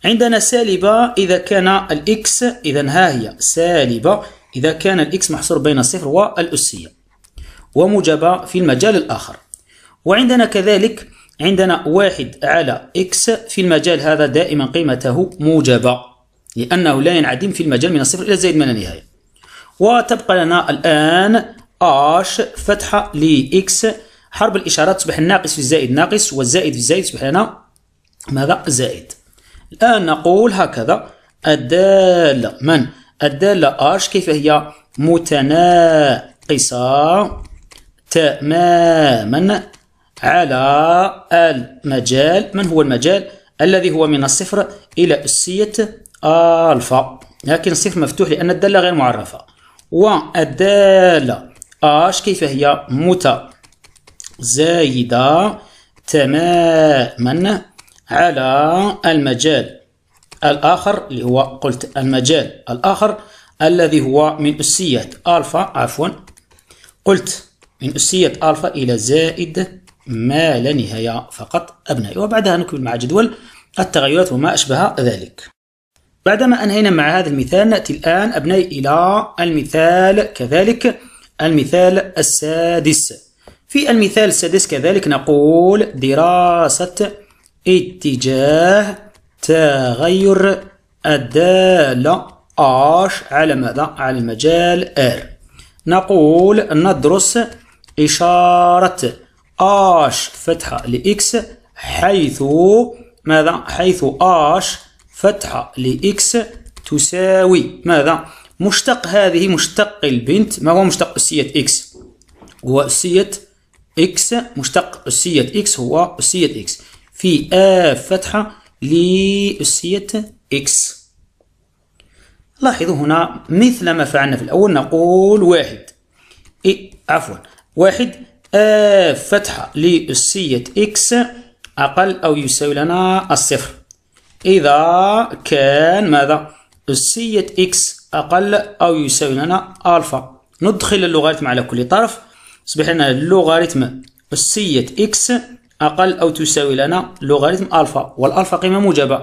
Speaker 1: عندنا سالبة إذا كان الإكس إذا ها هي سالبة إذا كان الإكس محصور بين الصفر والأسية وموجبة في المجال الآخر وعندنا كذلك عندنا واحد على إكس في المجال هذا دائما قيمته موجبة لأنه لا ينعدم في المجال من الصفر إلى الزائد من النهاية وتبقى لنا الآن اش فتحة لإكس حرب الإشارات تصبح الناقص في الزائد ناقص والزائد في الزائد تصبح لنا ماذا زائد الآن نقول هكذا الدالة من الدالة اش كيف هي متناقصة تماما على المجال من هو المجال الذي هو من الصفر إلى أسية ألفا لكن الصفر مفتوح لأن الدالة غير معرفة والدالة اش كيف هي متزايدة تماما على المجال الآخر اللي هو قلت المجال الآخر الذي هو من أسية ألفا عفوا قلت من أسية ألفا إلى زائد ما لا نهاية فقط أبنائي وبعدها نكمل مع جدول التغيرات وما أشبه ذلك بعدما أنهينا مع هذا المثال نأتي الآن أبنائي إلى المثال كذلك المثال السادس في المثال السادس كذلك نقول دراسة اتجاه تغير الدالة آش على ماذا؟ على المجال R نقول ندرس إشارة اش فتحة لإكس حيث ماذا حيث اش فتحة لإكس تساوي ماذا مشتق هذه مشتق البنت ما هو مشتق أسية إكس هو أسية إكس مشتق أسية إكس هو أسية إكس في آ فتحة لأسية إكس لاحظوا هنا مثل ما فعلنا في الأول نقول واحد إيه عفوا واحد فتحة لأسية إكس أقل أو يساوي لنا الصفر إذا كان ماذا؟ أسية إكس أقل أو يساوي لنا ألفا ندخل اللوغاريتم على كل طرف يصبح لنا اللوغاريتم أسية إكس أقل أو تساوي لنا لوغاريتم ألفا والألفا قيمة موجبة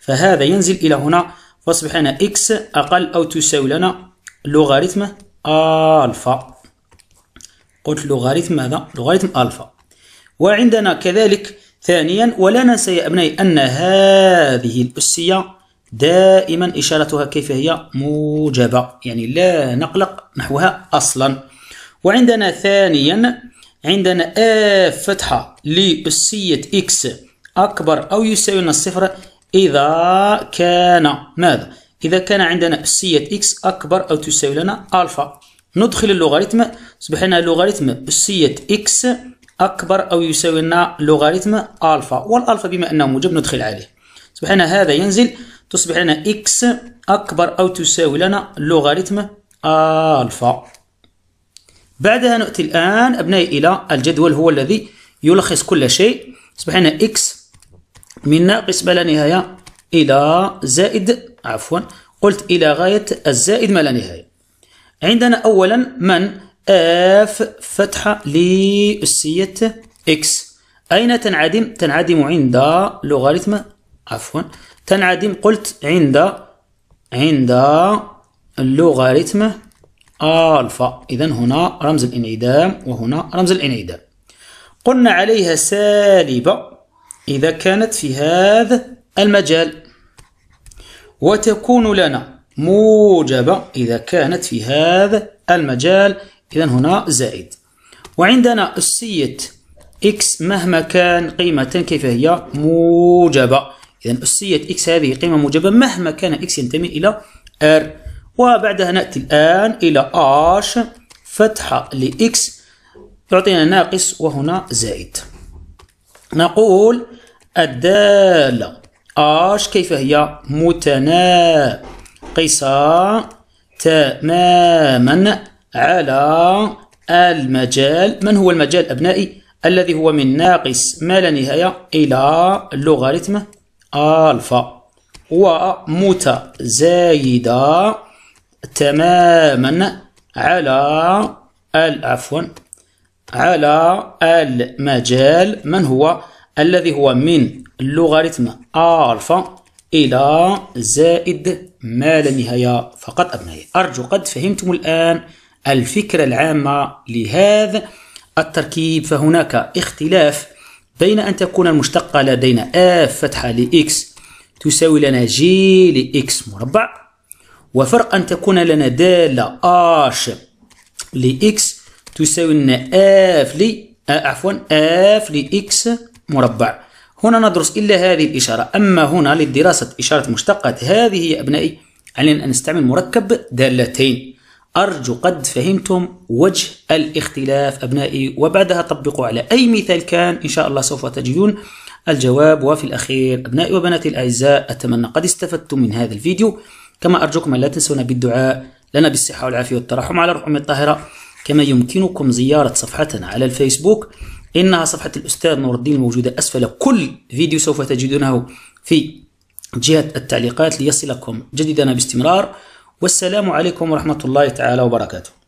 Speaker 1: فهذا ينزل إلى هنا فأصبح لنا إكس أقل أو تساوي لنا لوغاريتم ألفا قلت لوغاريتم ماذا؟ لوغاريتم ألفا وعندنا كذلك ثانيا ولا ننسى يا أبنائي أن هذه الأسية دائما إشارتها كيف هي موجبة يعني لا نقلق نحوها أصلا وعندنا ثانيا عندنا اف فتحة لأسية إكس أكبر أو يساوي الصفر إذا كان ماذا؟ إذا كان عندنا أسية إكس أكبر أو تساوي لنا ألفا ندخل اللوغاريتم تصبح لنا لوغاريتم أسية إكس أكبر أو يساوي لنا لوغاريتم ألفا والألفا بما أنه موجب ندخل عليه تصبح لنا هذا ينزل تصبح لنا إكس أكبر أو تساوي لنا لوغاريتم ألفا بعدها نأتي الآن أبنائي إلى الجدول هو الذي يلخص كل شيء تصبح لنا إكس من ناقص بلا نهاية إلى زائد عفوا قلت إلى غاية الزائد ما لا نهاية عندنا أولا من اف فتحة لأسية اكس أين تنعدم؟ تنعدم عند لوغاريتم عفوا تنعدم قلت عند عند اللوغاريتم الفا إذا هنا رمز الانعدام وهنا رمز الانعدام قلنا عليها سالبة إذا كانت في هذا المجال وتكون لنا موجبة إذا كانت في هذا المجال إذا هنا زائد وعندنا أسية إكس مهما كان قيمة كيف هي موجبة إذا أسية إكس هذه قيمة موجبة مهما كان إكس ينتمي إلى R وبعدها نأتي الآن إلى H فتحة لإكس يعطينا ناقص وهنا زائد نقول الدالة H كيف هي متناقضة قيسى تماما على المجال من هو المجال أبنائي الذي هو من ناقص ما لا نهاية إلى لوغاريتم ألفا ومتزايدة تماما على عفوا على المجال من هو الذي هو من لوغاريتم ألفا إلى زائد ما لا نهاية فقط أبنائي أرجو قد فهمتم الآن الفكرة العامة لهذا التركيب فهناك اختلاف بين أن تكون المشتقة لدينا آف آه فتحة لإكس تساوي لنا جي لإكس مربع وفرق أن تكون لنا دالة آش لإكس تساوي لنا آف آه لي آه، عفوا آف لإكس مربع هنا ندرس إلا هذه الإشارة أما هنا لدراسة إشارة مشتقات هذه يا أبنائي علينا أن نستعمل مركب دالتين أرجو قد فهمتم وجه الاختلاف أبنائي وبعدها طبقوا على أي مثال كان إن شاء الله سوف تجدون الجواب وفي الأخير أبنائي وبناتي الأعزاء أتمنى قد استفدتم من هذا الفيديو كما أرجوكم أن لا تنسونا بالدعاء لنا بالصحة والعافية والترحم على روح الطاهرة كما يمكنكم زيارة صفحتنا على الفيسبوك إنها صفحة الأستاذ نور الدين الموجودة أسفل كل فيديو سوف تجدونه في جهة التعليقات ليصلكم جديدنا باستمرار والسلام عليكم ورحمة الله تعالى وبركاته